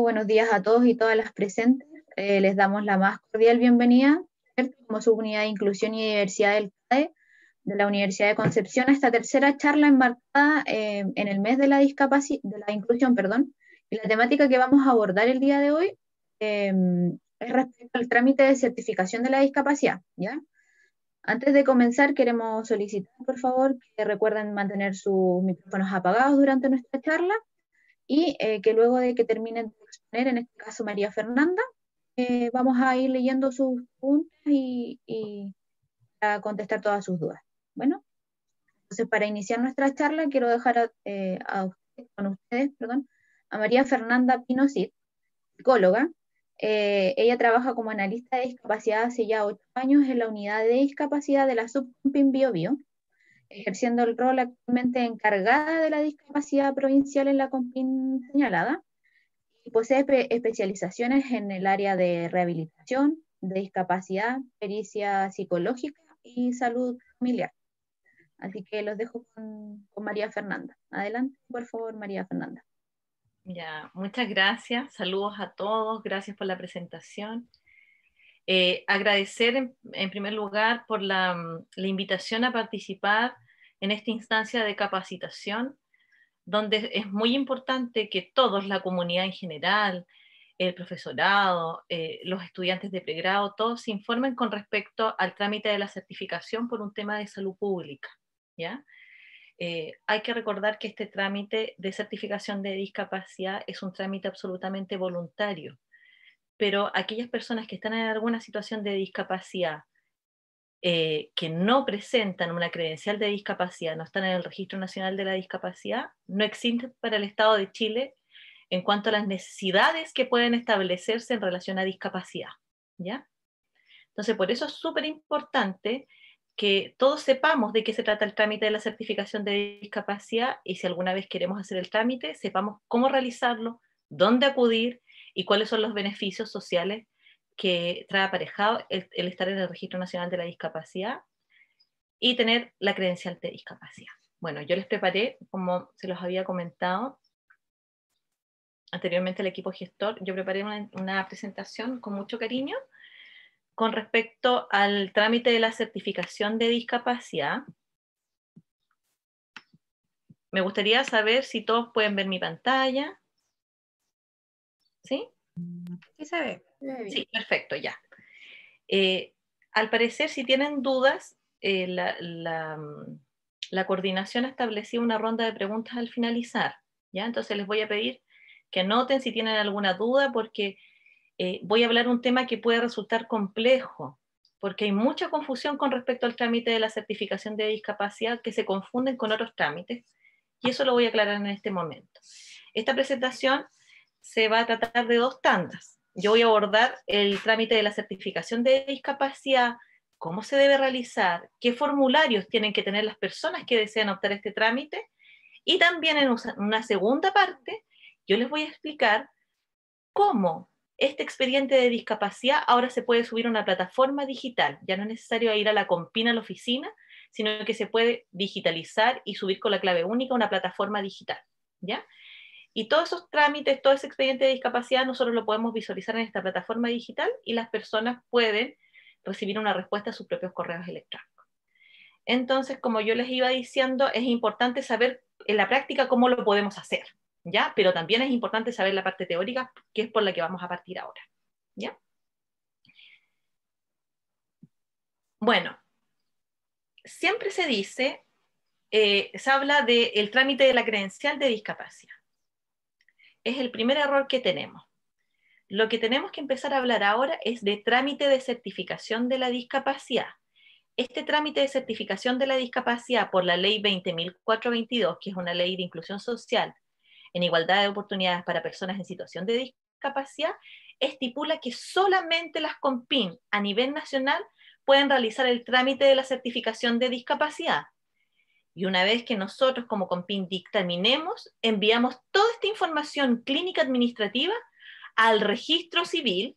buenos días a todos y todas las presentes. Eh, les damos la más cordial bienvenida como subunidad de inclusión y diversidad del CAE de la Universidad de Concepción a esta tercera charla embarcada eh, en el mes de la discapacidad, de la inclusión, perdón. Y la temática que vamos a abordar el día de hoy em, es respecto al trámite de certificación de la discapacidad, ¿ya? Antes de comenzar, queremos solicitar, por favor, que recuerden mantener sus micrófonos apagados durante nuestra charla y eh, que luego de que terminen en este caso María Fernanda. Eh, vamos a ir leyendo sus puntos y, a contestar todas sus dudas. Bueno, entonces para iniciar nuestra charla quiero dejar a, eh, con ustedes perdón, a María Fernanda pinosit psicóloga. Eh, ella trabaja como analista de discapacidad hace ya ocho años en la unidad de discapacidad de la Subcompin Bio ejerciendo el rol actualmente encargada de la discapacidad provincial en la Compin señalada y pues, posee especializaciones en el área de rehabilitación, de discapacidad, pericia psicológica y salud familiar. Así que los dejo con, con María Fernanda. Adelante, por favor, María Fernanda. Ya, muchas gracias. Saludos a todos. Gracias por la presentación. Eh, agradecer en, en, primer lugar por la, la invitación a participar en esta instancia de capacitación donde es muy importante que todos, la comunidad en general, el profesorado, eh, los estudiantes de pregrado, todos se informen con respecto al trámite de la certificación por un tema de salud pública. ¿ya? Eh, hay que recordar que este trámite de certificación de discapacidad es un trámite absolutamente voluntario, pero aquellas personas que están en alguna situación de discapacidad eh, que no presentan una credencial de discapacidad, no están en el Registro Nacional de la Discapacidad, no existen para el Estado de Chile en cuanto a las necesidades que pueden establecerse en relación a discapacidad. ¿ya? Entonces, por eso es súper importante que todos sepamos de qué se trata el trámite de la certificación de discapacidad y si alguna vez queremos hacer el trámite, sepamos cómo realizarlo, dónde acudir y cuáles son los beneficios sociales que trae aparejado el, estar en el Registro Nacional de la Discapacidad y tener la credencial de discapacidad. Bueno, yo les preparé, como se los había comentado anteriormente el equipo gestor, yo preparé una, una presentación con mucho cariño con respecto al trámite de la certificación de discapacidad. Me gustaría saber si todos pueden ver mi pantalla. ¿Sí? Sí perfecto, ya. Eh, al parecer, si tienen dudas, eh, la, coordinación ha establecido una ronda de preguntas al finalizar. ¿ya? Entonces les voy a pedir que noten si tienen alguna duda, porque eh, voy a hablar un tema que puede resultar complejo, porque hay mucha confusión con respecto al trámite de la certificación de discapacidad que se confunden con otros trámites, y eso lo voy a aclarar en este momento. Esta presentación se va a tratar de dos tandas. Yo voy a abordar el trámite de la certificación de discapacidad, cómo se debe realizar, qué formularios tienen que tener las personas que desean optar este trámite. Y también en una segunda parte, yo les voy a explicar cómo este expediente de discapacidad ahora se puede subir a una plataforma digital. Ya no es necesario ir a la compina, a la oficina, sino que se puede digitalizar y subir con la clave única a una plataforma digital. ¿Ya? Y todos esos trámites, todo ese expediente de discapacidad, nosotros lo podemos visualizar en esta plataforma digital y las personas pueden recibir una respuesta a sus propios correos electrónicos. Entonces, como yo les iba diciendo, es importante saber en la práctica cómo lo podemos hacer, ¿ya? Pero también es importante saber la parte teórica, que es por la que vamos a partir ahora, ¿ya? Bueno, siempre se dice, eh, se habla del trámite de la credencial de discapacidad es el primer error que tenemos. Lo que tenemos que empezar a hablar ahora es de trámite de certificación de la discapacidad. Este trámite de certificación de la discapacidad por la ley 20.422, que es una ley de inclusión social en igualdad de oportunidades para personas en situación de discapacidad, estipula que solamente las COMPIN a nivel nacional pueden realizar el trámite de la certificación de discapacidad. Y una vez que nosotros como COMPIN dictaminemos, enviamos toda esta información clínica administrativa al registro civil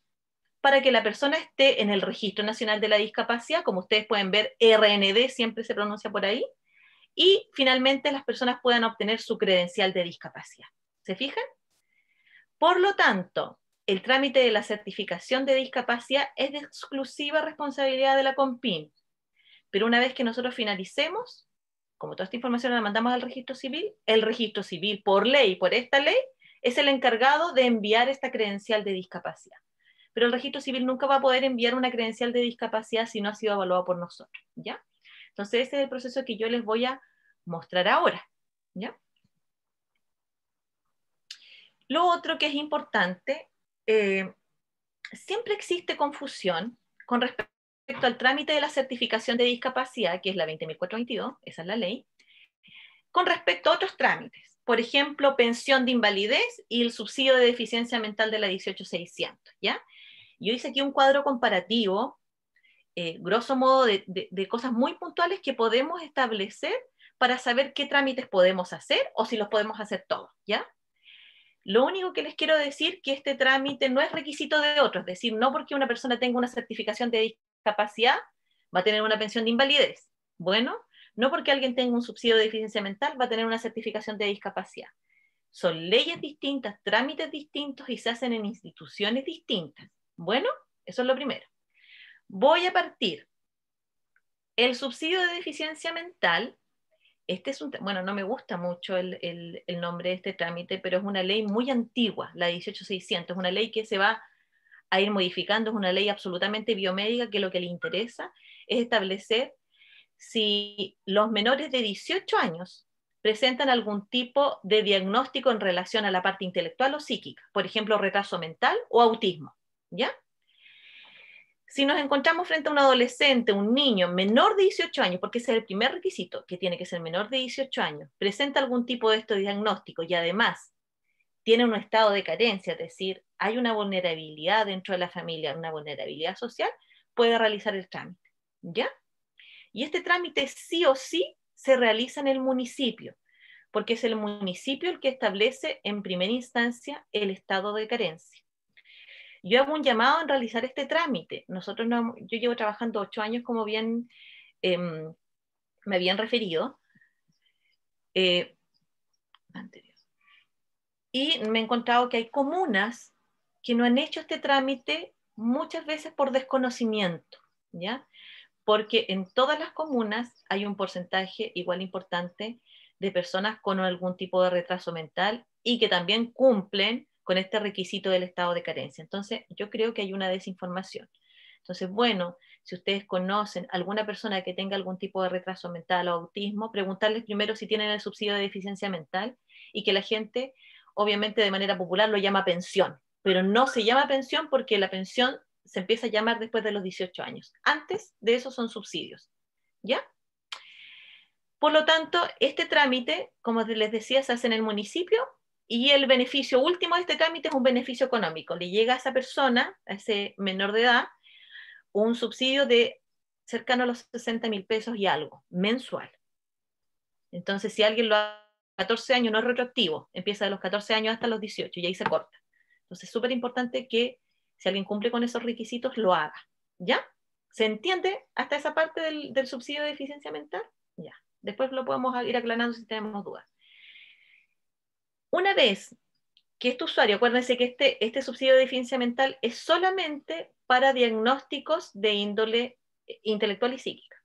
para que la persona esté en el Registro Nacional de la Discapacidad, como ustedes pueden ver, RND siempre se pronuncia por ahí, y finalmente las personas puedan obtener su credencial de discapacidad. ¿Se fijan? Por lo tanto, el trámite de la certificación de discapacidad es de exclusiva responsabilidad de la COMPIN, pero una vez que nosotros finalicemos, como toda esta información la mandamos al registro civil, el registro civil, por ley, por esta ley, es el encargado de enviar esta credencial de discapacidad. Pero el registro civil nunca va a poder enviar una credencial de discapacidad si no ha sido evaluado por nosotros, ¿ya? Entonces, ese es el proceso que yo les voy a mostrar ahora, Lo otro que es importante, eh, siempre existe confusión con respecto respecto al trámite de la certificación de discapacidad, que es la 20.422, esa es la ley, con respecto a otros trámites, por ejemplo, pensión de invalidez y el subsidio de deficiencia mental de la 18600, ¿ya? Yo hice aquí un cuadro comparativo, eh, grosso modo, de, cosas muy puntuales que podemos establecer para saber qué trámites podemos hacer o si los podemos hacer todos, ¿ya? Lo único que les quiero decir que este trámite no es requisito de otros. es decir, no porque una persona tenga una certificación de discapacidad va a tener una pensión de invalidez. Bueno, no porque alguien tenga un subsidio de deficiencia mental va a tener una certificación de discapacidad. Son leyes distintas, trámites distintos y se hacen en instituciones distintas. Bueno, eso es lo primero. Voy a partir. El subsidio de deficiencia mental, este es un, bueno, no me gusta mucho el, el nombre de este trámite, pero es una ley muy antigua, la 18600, es una ley que se va a ir modificando, es una ley absolutamente biomédica que lo que le interesa es establecer si los menores de 18 años presentan algún tipo de diagnóstico en relación a la parte intelectual o psíquica, por ejemplo, retraso mental o autismo, ¿ya? Si nos encontramos frente a un adolescente, un niño menor de 18 años, porque ese es el primer requisito, que tiene que ser menor de 18 años, presenta algún tipo de estos diagnóstico y además tiene un estado de carencia, es decir, hay una vulnerabilidad dentro de la familia, una vulnerabilidad social, puede realizar el trámite. ¿Ya? Y este trámite sí o sí se realiza en el municipio, porque es el municipio el que establece en primera instancia el estado de carencia. Yo hago un llamado en realizar este trámite. Nosotros yo llevo trabajando ocho años, como bien em, me habían referido. Eh, y me he encontrado que hay comunas que no han hecho este trámite muchas veces por desconocimiento, ¿ya? Porque en todas las comunas hay un porcentaje igual importante de personas con algún tipo de retraso mental y que también cumplen con este requisito del estado de carencia. Entonces, yo creo que hay una desinformación. Entonces, bueno, si ustedes conocen alguna persona que tenga algún tipo de retraso mental o autismo, preguntarles primero si tienen el subsidio de deficiencia mental y que la gente, obviamente de manera popular, lo llama pensión, pero no se llama pensión porque la pensión se empieza a llamar después de los 18 años. Antes de eso son subsidios. ¿Ya? Por lo tanto, este trámite, como les decía, se hace en el municipio y el beneficio último de este trámite es un beneficio económico. Le llega a esa persona, a ese menor de edad, un subsidio de cercano a los 60 mil pesos y algo, mensual. Entonces, si alguien lo hace a 14 años, no es retroactivo, empieza de los 14 años hasta los 18 y ahí se corta. Entonces, es súper importante que si alguien cumple con esos requisitos, lo haga. ¿Ya? ¿Se entiende hasta esa parte del, subsidio de deficiencia mental? Ya. Después lo podemos ir aclarando si tenemos dudas. Una vez que este usuario, acuérdense que este, este subsidio de deficiencia mental es solamente para diagnósticos de índole eh, intelectual y psíquica.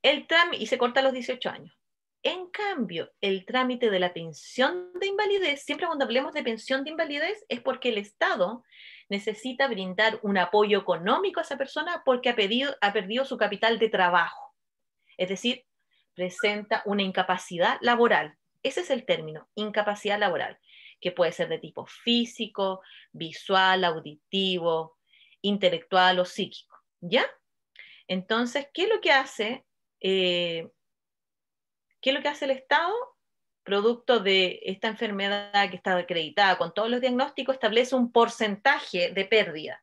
El TRAM y se corta a los 18 años. En cambio, el trámite de la pensión de invalidez, siempre cuando hablemos de pensión de invalidez, es porque el Estado necesita brindar un apoyo económico a esa persona porque ha, ha perdido su capital de trabajo. Es decir, presenta una incapacidad laboral. Ese es el término, incapacidad laboral, que puede ser de tipo físico, visual, auditivo, intelectual o psíquico. ¿Ya? Entonces, ¿qué es lo que hace? Eh, ¿Qué es lo que hace el Estado? Producto de esta enfermedad que está acreditada con todos los diagnósticos, establece un porcentaje de pérdida.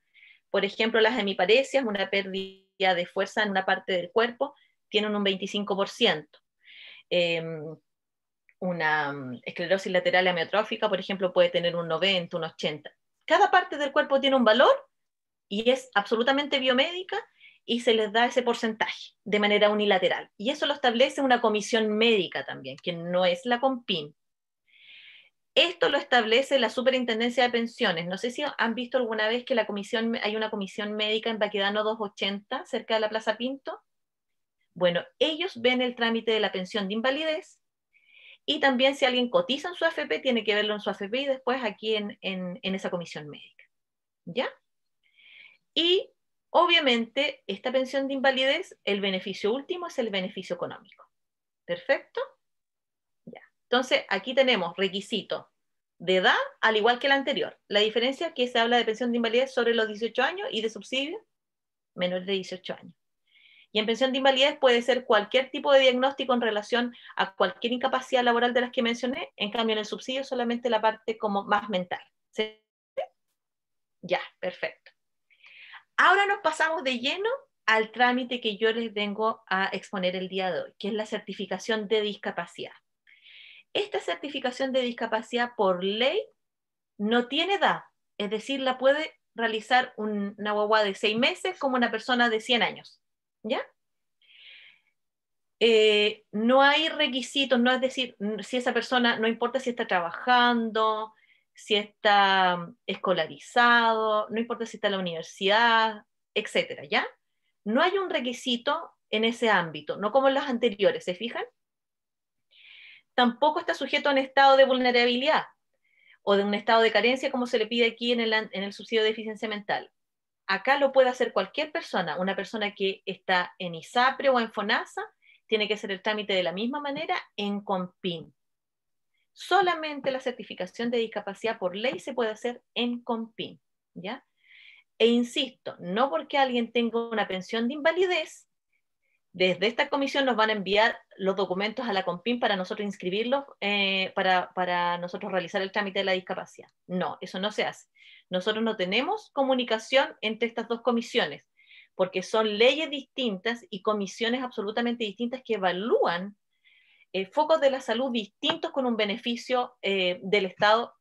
Por ejemplo, las hemiparesias, una pérdida de fuerza en una parte del cuerpo, tienen un 25%. Em, una mm, esclerosis lateral amiotrófica, por ejemplo, puede tener un 90, un 80. Cada parte del cuerpo tiene un valor y es absolutamente biomédica y se les da ese porcentaje de manera unilateral. Y eso lo establece una comisión médica también, que no es la COMPIN. Esto lo establece la Superintendencia de Pensiones. No sé si han visto alguna vez que la comisión, hay una comisión médica en Baquedano 280, cerca de la Plaza Pinto. Bueno, ellos ven el trámite de la pensión de invalidez y también si alguien cotiza en su AFP, tiene que verlo en su AFP y después aquí en esa comisión médica. ¿Ya? Y Obviamente, esta pensión de invalidez, el beneficio último es el beneficio económico. ¿Perfecto? Ya. Entonces, aquí tenemos requisito de edad, al igual que el anterior. La diferencia es que se habla de pensión de invalidez sobre los 18 años y de subsidio menor de 18 años. Y en pensión de invalidez puede ser cualquier tipo de diagnóstico en relación a cualquier incapacidad laboral de las que mencioné, en cambio en el subsidio solamente la parte como más mental. ¿Sí? Ya, perfecto. Ahora nos pasamos de lleno al trámite que yo les vengo a exponer el día de hoy, que es la certificación de discapacidad. Esta certificación de discapacidad por ley no tiene edad, es decir, la puede realizar una guagua de seis meses como una persona de 100 años. ¿Ya? Eh, no hay requisitos, no es decir, si esa persona, no importa si está trabajando, si está mm, escolarizado, no importa si está en la universidad, etcétera, ¿ya? No hay un requisito en ese ámbito, no como en los anteriores, ¿se fijan? Tampoco está sujeto a un estado de vulnerabilidad o de un estado de carencia, como se le pide aquí en el, subsidio de deficiencia mental. Acá lo puede hacer cualquier persona, una persona que está en ISAPRE o en FONASA, tiene que hacer el trámite de la misma manera en COMPIN solamente la certificación de discapacidad por ley se puede hacer en COMPIN, ¿ya? E insisto, no porque alguien tenga una pensión de invalidez, desde esta comisión nos van a enviar los documentos a la COMPIN para nosotros inscribirlos, eh, para, para nosotros realizar el trámite de la discapacidad. No, eso no se hace. Nosotros no tenemos comunicación entre estas dos comisiones, porque son leyes distintas y comisiones absolutamente distintas que evalúan eh, focos de la salud distintos con un beneficio eh, del Estado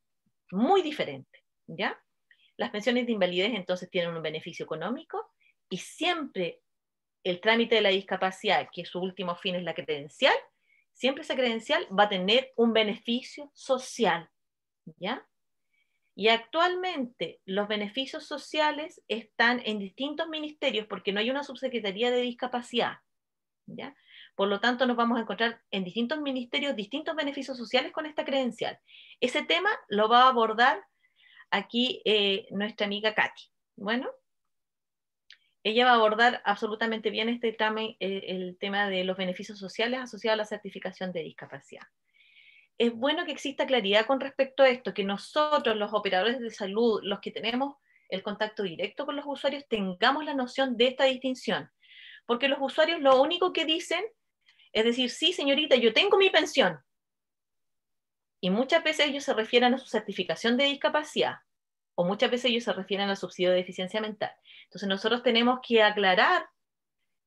muy diferente, ¿ya? Las pensiones de invalidez entonces tienen un beneficio económico y siempre el trámite de la discapacidad, que su último fin es la credencial, siempre esa credencial va a tener un beneficio social, ¿ya? Y actualmente los beneficios sociales están en distintos ministerios porque no hay una subsecretaría de discapacidad. ¿ya? Por lo tanto, nos vamos a encontrar en distintos ministerios distintos beneficios sociales con esta credencial. Ese tema lo va a abordar aquí eh, nuestra amiga Katy. Bueno, ella va a abordar absolutamente bien este tema, eh, el tema de los beneficios sociales asociados a la certificación de discapacidad. Es bueno que exista claridad con respecto a esto, que nosotros, los operadores de salud, los que tenemos el contacto directo con los usuarios, tengamos la noción de esta distinción. Porque los usuarios lo único que dicen es decir, sí, señorita, yo tengo mi pensión. Y muchas veces ellos se refieren a su certificación de discapacidad o muchas veces ellos se refieren al subsidio de deficiencia mental. Entonces nosotros tenemos que aclarar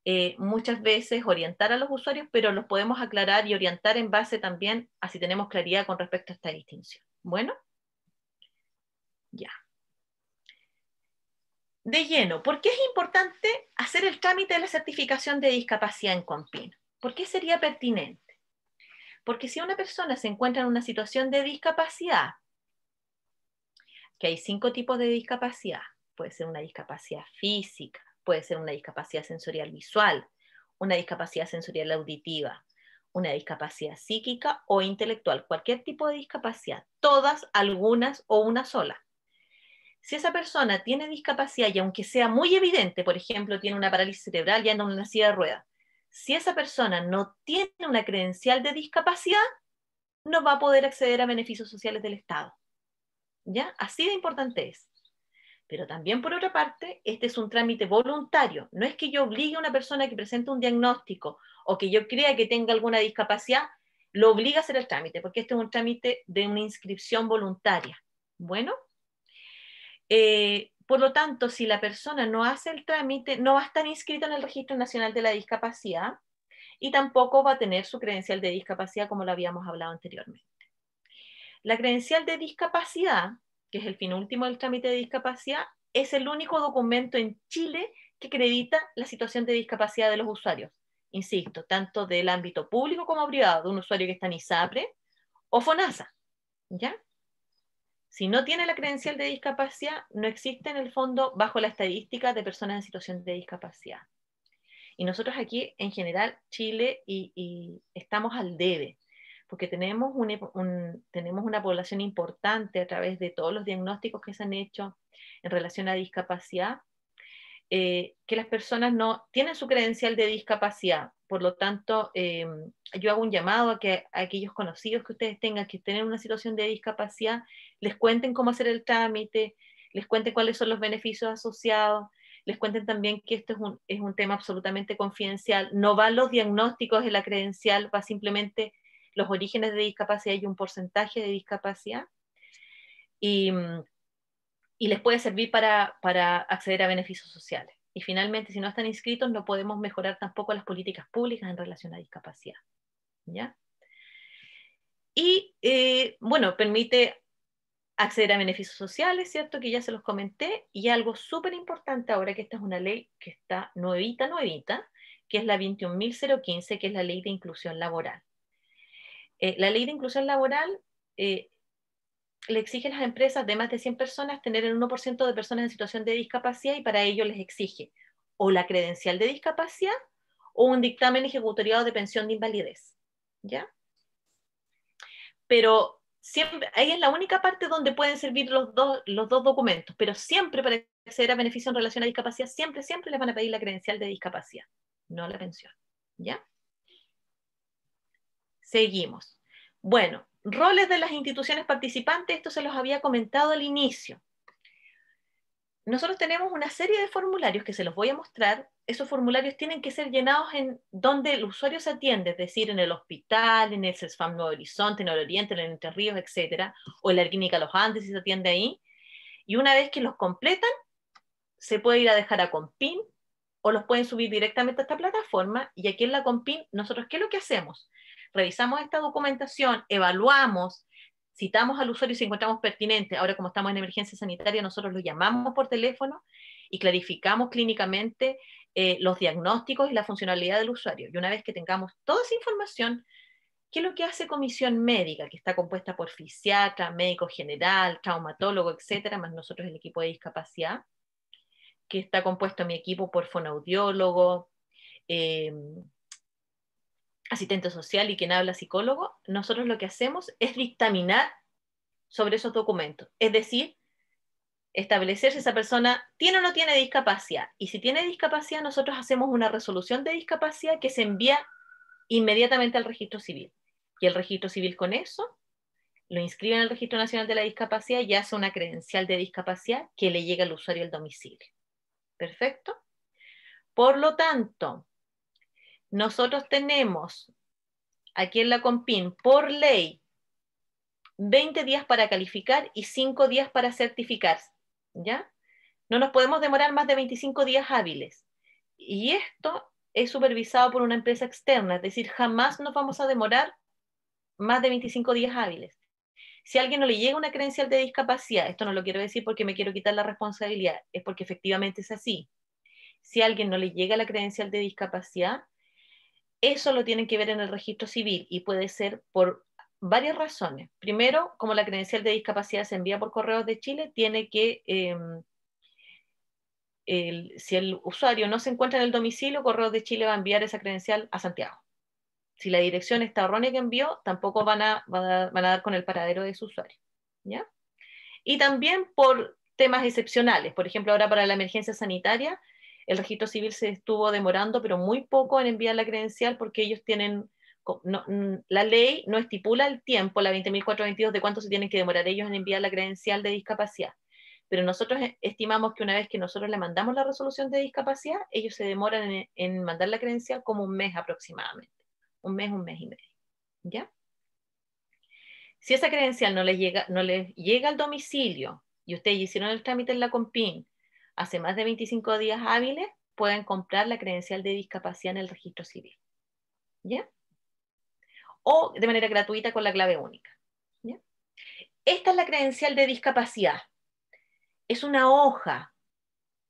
eh, muchas veces, orientar a los usuarios, pero los podemos aclarar y orientar en base también a si tenemos claridad con respecto a esta distinción. Bueno, ya. De lleno, ¿por qué es importante hacer el trámite de la certificación de discapacidad en Compino? ¿Por qué sería pertinente? Porque si una persona se encuentra en una situación de discapacidad, que hay cinco tipos de discapacidad, puede ser una discapacidad física, puede ser una discapacidad sensorial visual, una discapacidad sensorial auditiva, una discapacidad psíquica o intelectual, cualquier tipo de discapacidad, todas, algunas o una sola. Si esa persona tiene discapacidad y aunque sea muy evidente, por ejemplo, tiene una parálisis cerebral y anda en una silla de ruedas, si esa persona no tiene una credencial de discapacidad, no va a poder acceder a beneficios sociales del Estado. ¿Ya? Así de importante es. Pero también, por otra parte, este es un trámite voluntario. No es que yo obligue a una persona que presente un diagnóstico o que yo crea que tenga alguna discapacidad, lo obliga a hacer el trámite, porque este es un trámite de una inscripción voluntaria. Bueno, eh, por lo tanto, si la persona no hace el trámite, no va a estar inscrita en el Registro Nacional de la Discapacidad y tampoco va a tener su credencial de discapacidad como lo habíamos hablado anteriormente. La credencial de discapacidad, que es el fin último del trámite de discapacidad, es el único documento en Chile que acredita la situación de discapacidad de los usuarios. Insisto, tanto del ámbito público como privado, de un usuario que está en ISAPRE o FONASA. ¿Ya? Si no tiene la credencial de discapacidad, no existe en el fondo bajo la estadística de personas en situación de discapacidad. Y nosotros aquí, en general, Chile, y, estamos al debe, porque tenemos, tenemos una población importante a través de todos los diagnósticos que se han hecho en relación a discapacidad, eh, que las personas no tienen su credencial de discapacidad, por lo tanto, eh, yo hago un llamado a que aquellos conocidos que ustedes tengan que estén en una situación de discapacidad, les cuenten cómo hacer el trámite, les cuenten cuáles son los beneficios asociados, les cuenten también que esto es un, tema absolutamente confidencial. No van los diagnósticos en la credencial, va simplemente los orígenes de discapacidad y un porcentaje de discapacidad. Y, les puede servir para acceder a beneficios sociales. Y finalmente, si no están inscritos, no podemos mejorar tampoco las políticas públicas en relación a discapacidad. Y eh, bueno, permite acceder a beneficios sociales, ¿cierto? Que ya se los comenté. Y algo súper importante ahora que esta es una ley que está nuevita, nuevita, que es la 21.015, que es la ley de inclusión laboral. Eh, la ley de inclusión laboral eh, le exigen a las empresas de más de 100 personas tener el 1% de personas en situación de discapacidad y para ello les exige o la credencial de discapacidad o un dictamen ejecutoriado de pensión de invalidez. ¿Ya? Pero siempre, ahí es la única parte donde pueden servir los, dos, los dos documentos, pero siempre para acceder a beneficio en relación a discapacidad, siempre, siempre les van a pedir la credencial de discapacidad, no la pensión. ¿Ya? Seguimos. Bueno, roles de las instituciones participantes, esto se los había comentado al inicio. Nosotros tenemos una serie de formularios que se los voy a mostrar. Esos formularios tienen que ser llenados en donde el usuario se atiende, es decir, en el hospital, en el CESFAM Nuevo Horizonte, en el Oriente, en el Entre Ríos, etc. o en la clínica Los Andes si se atiende ahí. Y una vez que los completan, se puede ir a dejar a Compin o los pueden subir directamente a esta plataforma. Y aquí en la Compin, nosotros, ¿qué es lo que hacemos? revisamos esta documentación, evaluamos, citamos al usuario si encontramos pertinente. Ahora, como estamos en emergencia sanitaria, nosotros lo llamamos por teléfono y clarificamos clínicamente eh, los diagnósticos y la funcionalidad del usuario. Y una vez que tengamos toda esa información, ¿qué es lo que hace comisión médica, que está compuesta por fisiatra, médico general, traumatólogo, etcétera, más nosotros el equipo de discapacidad, que está compuesto mi equipo por fonoaudiólogo, eh, asistente social y quien habla psicólogo, nosotros lo que hacemos es dictaminar sobre esos documentos. Es decir, establecer si esa persona tiene o no tiene discapacidad. Y si tiene discapacidad, nosotros hacemos una resolución de discapacidad que se envía inmediatamente al registro civil. Y el registro civil con eso lo inscribe en el Registro Nacional de la Discapacidad y hace una credencial de discapacidad que le llega al usuario al domicilio. ¿Perfecto? Por lo tanto, nosotros tenemos aquí en la COMPIN por ley 20 días para calificar y 5 días para certificar, ¿ya? No nos podemos demorar más de 25 días hábiles. Y esto es supervisado por una empresa externa, es decir, jamás nos vamos a demorar más de 25 días hábiles. Si a alguien no le llega una credencial de discapacidad, esto no lo quiero decir porque me quiero quitar la responsabilidad, es porque efectivamente es así. Si a alguien no le llega la credencial de discapacidad, eso lo tienen que ver en el registro civil y puede ser por varias razones. Primero, como la credencial de discapacidad se envía por correos de Chile, tiene que, em, si el usuario no se encuentra en el domicilio, correos de Chile va a enviar esa credencial a Santiago. Si la dirección está errónea que envió, tampoco van a, dar con el paradero de su usuario. Y también por temas excepcionales, por ejemplo, ahora para la emergencia sanitaria, el registro civil se estuvo demorando, pero muy poco en enviar la credencial porque ellos tienen, la ley no estipula el tiempo, la 20.422, de cuánto se tienen que demorar ellos en enviar la credencial de discapacidad. Pero nosotros e-, estimamos que una vez que nosotros le mandamos la resolución de discapacidad, ellos se demoran en, mandar la credencial como un mes aproximadamente. Un mes, un mes y medio. ¿Ya? Si esa credencial no les llega, no les llega al domicilio y ustedes hicieron el trámite en la COMPIN hace más de 25 días hábiles pueden comprar la credencial de discapacidad en el registro civil. ¿Ya? O de manera gratuita con la clave única. ¿Ya? Esta es la credencial de discapacidad. Es una hoja,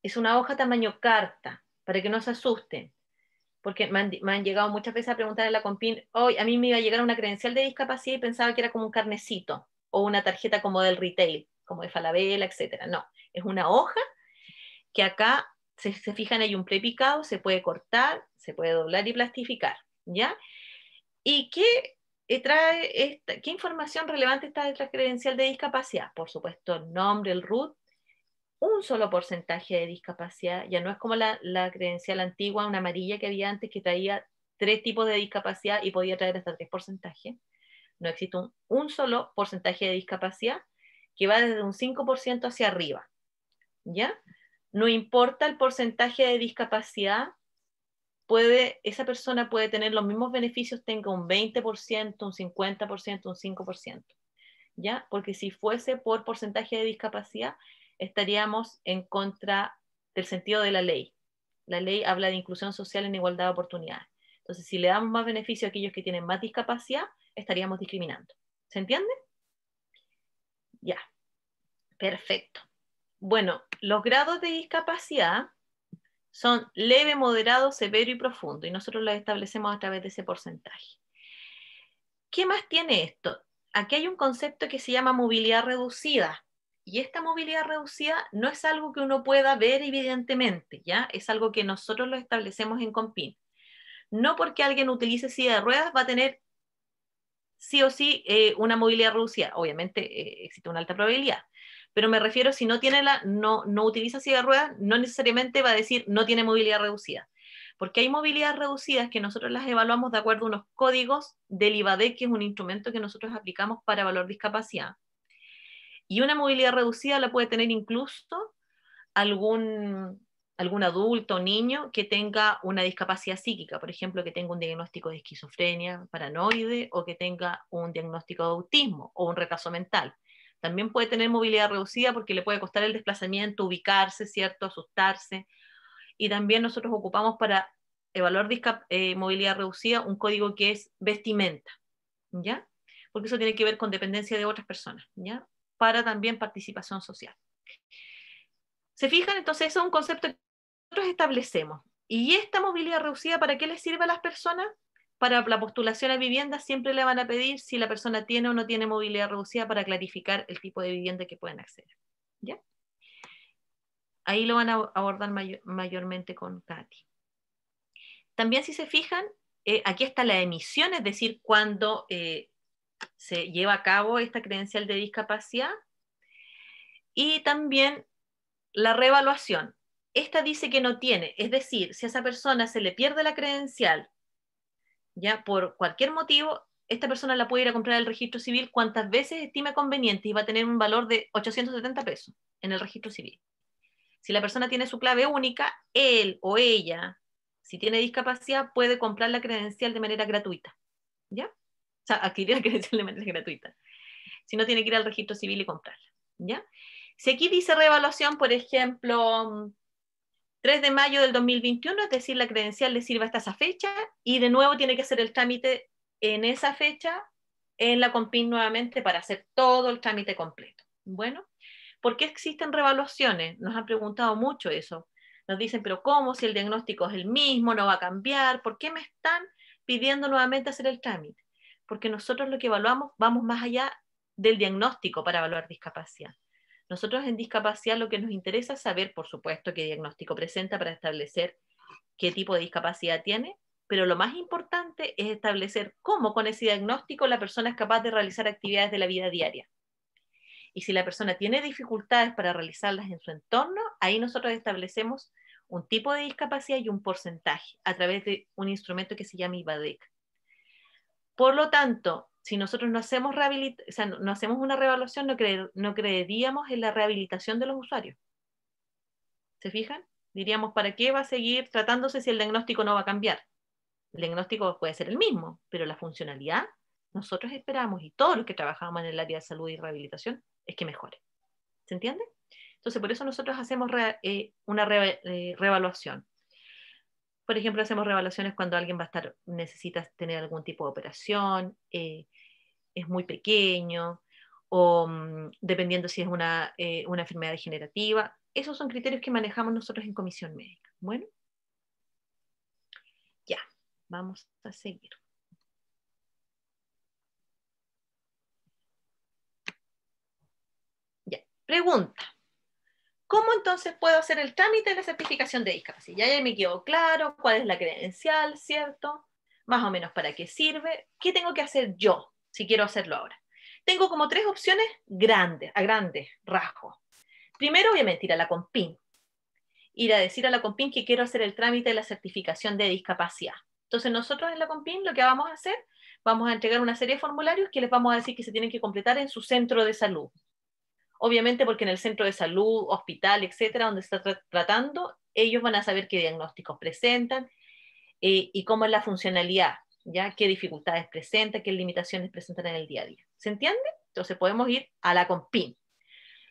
es una hoja tamaño carta, para que no se asusten. Porque me han, llegado muchas veces a preguntar a la Compin, hoy a mí me iba a llegar una credencial de discapacidad y pensaba que era como un carnecito o una tarjeta como del retail, como de Falabella, etc. No, es una hoja que acá, se, fijan, hay un picado, se puede cortar, se puede doblar y plastificar, ¿ya? ¿Y qué, eh, trae qué información relevante está detrás credencial de discapacidad? Por supuesto, nombre, el RUT, un solo porcentaje de discapacidad, ya no es como la, credencial antigua, una amarilla que había antes que traía tres tipos de discapacidad y podía traer hasta tres porcentajes. No existe un, un, solo porcentaje de discapacidad que va desde un 5% hacia arriba. ¿Ya? No importa el porcentaje de discapacidad, puede, esa persona puede tener los mismos beneficios, tenga un 20%, un 50%, un 5%. ¿Ya? Porque si fuese por porcentaje de discapacidad, estaríamos en contra del sentido de la ley. La ley habla de inclusión social en igualdad de oportunidades. Entonces, si le damos más beneficio a aquellos que tienen más discapacidad, estaríamos discriminando. ¿Se entiende? Ya. Perfecto. Bueno, los grados de discapacidad son leve, moderado, severo y profundo, y nosotros los establecemos a través de ese porcentaje. ¿Qué más tiene esto? Aquí hay un concepto que se llama movilidad reducida, y esta movilidad reducida no es algo que uno pueda ver evidentemente, ¿ya? Es algo que nosotros lo establecemos en COMPIN. No porque alguien utilice silla de ruedas va a tener sí o sí eh, una movilidad reducida. Obviamente eh, existe una alta probabilidad, pero me refiero si no tiene la, no, no utiliza silla de ruedas, no necesariamente va a decir no tiene movilidad reducida. Porque hay movilidad reducida que nosotros las evaluamos de acuerdo a unos códigos del IBADEC, que es un instrumento que nosotros aplicamos para valor discapacidad. Y una movilidad reducida la puede tener incluso algún, algún adulto o niño que tenga una discapacidad psíquica, por ejemplo, que tenga un diagnóstico de esquizofrenia paranoide o que tenga un diagnóstico de autismo o un retraso mental. También puede tener movilidad reducida porque le puede costar el desplazamiento, ubicarse, ¿cierto? Asustarse. Y también nosotros ocupamos para evaluar eh, movilidad reducida un código que es vestimenta, ¿ya? Porque eso tiene que ver con dependencia de otras personas, ¿ya? Para también participación social. ¿Se fijan? Entonces, eso es un concepto que nosotros establecemos. ¿Y esta movilidad reducida para qué le sirve a las personas? para la postulación a vivienda siempre le van a pedir si la persona tiene o no tiene movilidad reducida para clarificar el tipo de vivienda que pueden acceder. ¿Ya? Ahí lo van a abordar mayormente con Katy. También si se fijan, eh, aquí está la emisión, es decir, cuando eh, se lleva a cabo esta credencial de discapacidad. Y también la reevaluación. Esta dice que no tiene, es decir, si a esa persona se le pierde la credencial ya por cualquier motivo, esta persona la puede ir a comprar al registro civil cuantas veces estime conveniente y va a tener un valor de 870 pesos en el registro civil. Si la persona tiene su clave única, él o ella, si tiene discapacidad, puede comprar la credencial de manera gratuita. ¿Ya? O sea, adquirir la credencial de manera gratuita. Si no, tiene que ir al registro civil y comprarla. ¿Ya? Si aquí dice reevaluación, por ejemplo, 3 de mayo del 2021, es decir, la credencial le sirva hasta esa fecha y de nuevo tiene que hacer el trámite en esa fecha en la COMPIN nuevamente para hacer todo el trámite completo. Bueno, ¿por qué existen revaluaciones? Nos han preguntado mucho eso. Nos dicen, pero ¿cómo? Si el diagnóstico es el mismo, no va a cambiar, ¿por qué me están pidiendo nuevamente hacer el trámite? Porque nosotros lo que evaluamos vamos más allá del diagnóstico para evaluar discapacidad. Nosotros en discapacidad lo que nos interesa es saber, por supuesto, qué diagnóstico presenta para establecer qué tipo de discapacidad tiene, pero lo más importante es establecer cómo con ese diagnóstico la persona es capaz de realizar actividades de la vida diaria. Y si la persona tiene dificultades para realizarlas en su entorno, ahí nosotros establecemos un tipo de discapacidad y un porcentaje a través de un instrumento que se llama IBADEC. Por lo tanto, si nosotros no hacemos, o sea, no, hacemos una revaluación, no, creeríamos en la rehabilitación de los usuarios. ¿Se fijan? Diríamos, ¿para qué va a seguir tratándose si el diagnóstico no va a cambiar? El diagnóstico puede ser el mismo, pero la funcionalidad, nosotros esperamos, y todos los que trabajamos en el área de salud y rehabilitación, es que mejore. ¿Se entiende? Entonces, por eso nosotros hacemos eh, una revaluación. Eh, por ejemplo, hacemos revaluaciones cuando alguien va a estar, necesita tener algún tipo de operación, eh, es muy pequeño, o mm, dependiendo si es una, eh, una, enfermedad degenerativa. Esos son criterios que manejamos nosotros en comisión médica. Bueno, ya, vamos a seguir. Ya, pregunta. ¿Cómo entonces puedo hacer el trámite de la certificación de discapacidad? Ya, ya me quedó claro cuál es la credencial, ¿cierto? Más o menos para qué sirve. ¿Qué tengo que hacer yo si quiero hacerlo ahora? Tengo como tres opciones grandes, a grandes rasgos. Primero, obviamente, ir a la COMPIN. Ir a decir a la COMPIN que quiero hacer el trámite de la certificación de discapacidad. Entonces, nosotros en la COMPIN lo que vamos a hacer, vamos a entregar una serie de formularios que les vamos a decir que se tienen que completar en su centro de salud obviamente porque en el centro de salud, hospital, etcétera, donde está tratando, ellos van a saber qué diagnósticos presentan eh, y cómo es la funcionalidad, ya qué dificultades presenta, qué limitaciones presentan en el día a día. ¿Se entiende? Entonces podemos ir a la compin.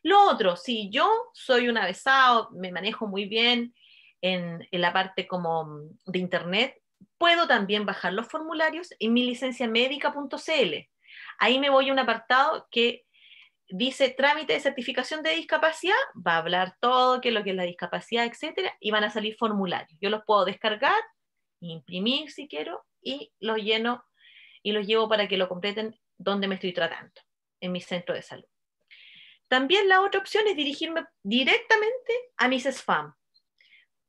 Lo otro, si yo soy un avesado, me manejo muy bien en, en la parte como de internet, puedo también bajar los formularios en mi licencia médica.cl. Ahí me voy a un apartado que dice trámite de certificación de discapacidad, va a hablar todo, qué lo que es la discapacidad, etcétera, y van a salir formularios. Yo los puedo descargar, imprimir si quiero, y los lleno y los llevo para que lo completen donde me estoy tratando, en mi centro de salud. También la otra opción es dirigirme directamente a mis Sfam.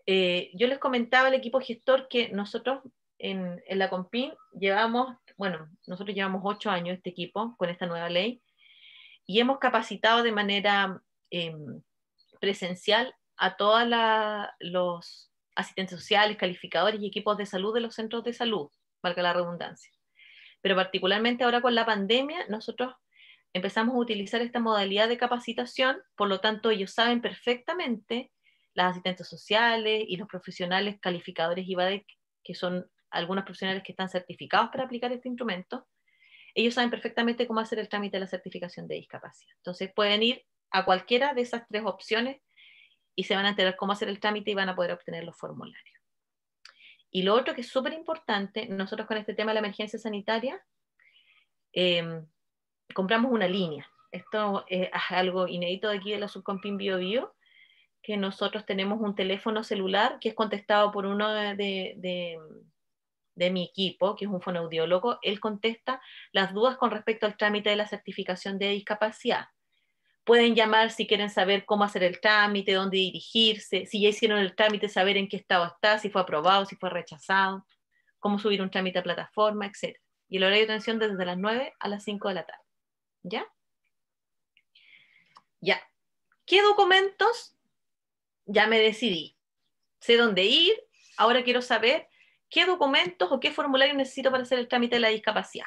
Eh, yo les comentaba al equipo gestor que nosotros en, en la COMPIN llevamos, bueno, nosotros llevamos ocho años este equipo con esta nueva ley, y hemos capacitado de manera em, presencial a todos los asistentes sociales, calificadores y equipos de salud de los centros de salud, valga la redundancia. Pero particularmente ahora con la pandemia, nosotros empezamos a utilizar esta modalidad de capacitación, por lo tanto ellos saben perfectamente, las asistentes sociales y los profesionales calificadores IVADEC, que son algunos profesionales que están certificados para aplicar este instrumento, ellos saben perfectamente cómo hacer el trámite de la certificación de discapacidad. Entonces pueden ir a cualquiera de esas tres opciones y se van a enterar cómo hacer el trámite y van a poder obtener los formularios. Y lo otro que es súper importante, nosotros con este tema de la emergencia sanitaria, em, compramos una línea. Esto es algo inédito de aquí de la Subcompin Bio que nosotros tenemos un teléfono celular que es contestado por uno de de mi equipo, que es un fonoaudiólogo, él contesta las dudas con respecto al trámite de la certificación de discapacidad. Pueden llamar si quieren saber cómo hacer el trámite, dónde dirigirse, si ya hicieron el trámite, saber en qué estado está, si fue aprobado, si fue rechazado, cómo subir un trámite a plataforma, etc. Y el horario de atención desde las 9 a las 5 de la tarde. ¿Ya? Ya. ¿Qué documentos? Ya me decidí. Sé dónde ir. Ahora quiero saber qué documentos o qué formulario necesito para hacer el trámite de la discapacidad.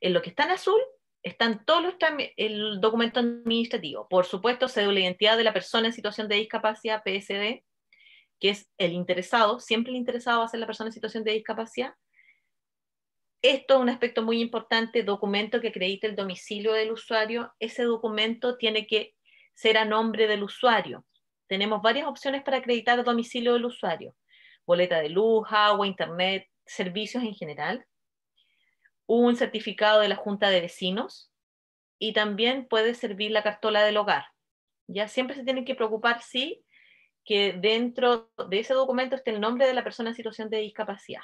En lo que está en azul están todos los el documento administrativo. Por supuesto, cédula de identidad de la persona en situación de discapacidad, PSD, que es el interesado, siempre el interesado va a ser la persona en situación de discapacidad. Esto es un aspecto muy importante, documento que acredite el domicilio del usuario. Ese documento tiene que ser a nombre del usuario. Tenemos varias opciones para acreditar el domicilio del usuario boleta de luz, agua, internet, servicios en general, un certificado de la Junta de Vecinos y también puede servir la cartola del hogar. Ya siempre se tienen que preocupar, sí, que dentro de ese documento esté el nombre de la persona en situación de discapacidad.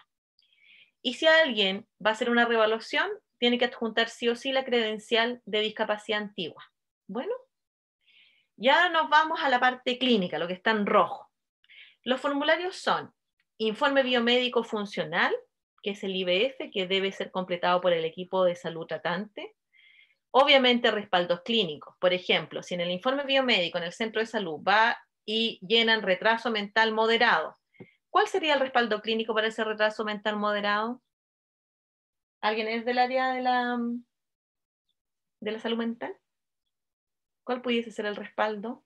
Y si alguien va a hacer una revaluación, tiene que adjuntar sí o sí la credencial de discapacidad antigua. Bueno, ya nos vamos a la parte clínica, lo que está en rojo. Los formularios son informe biomédico funcional, que es el IBF, que debe ser completado por el equipo de salud tratante. Obviamente respaldos clínicos. Por ejemplo, si en el informe biomédico en el centro de salud va y llenan retraso mental moderado, ¿cuál sería el respaldo clínico para ese retraso mental moderado? ¿Alguien es del área de la, de la salud mental? ¿Cuál pudiese ser el respaldo?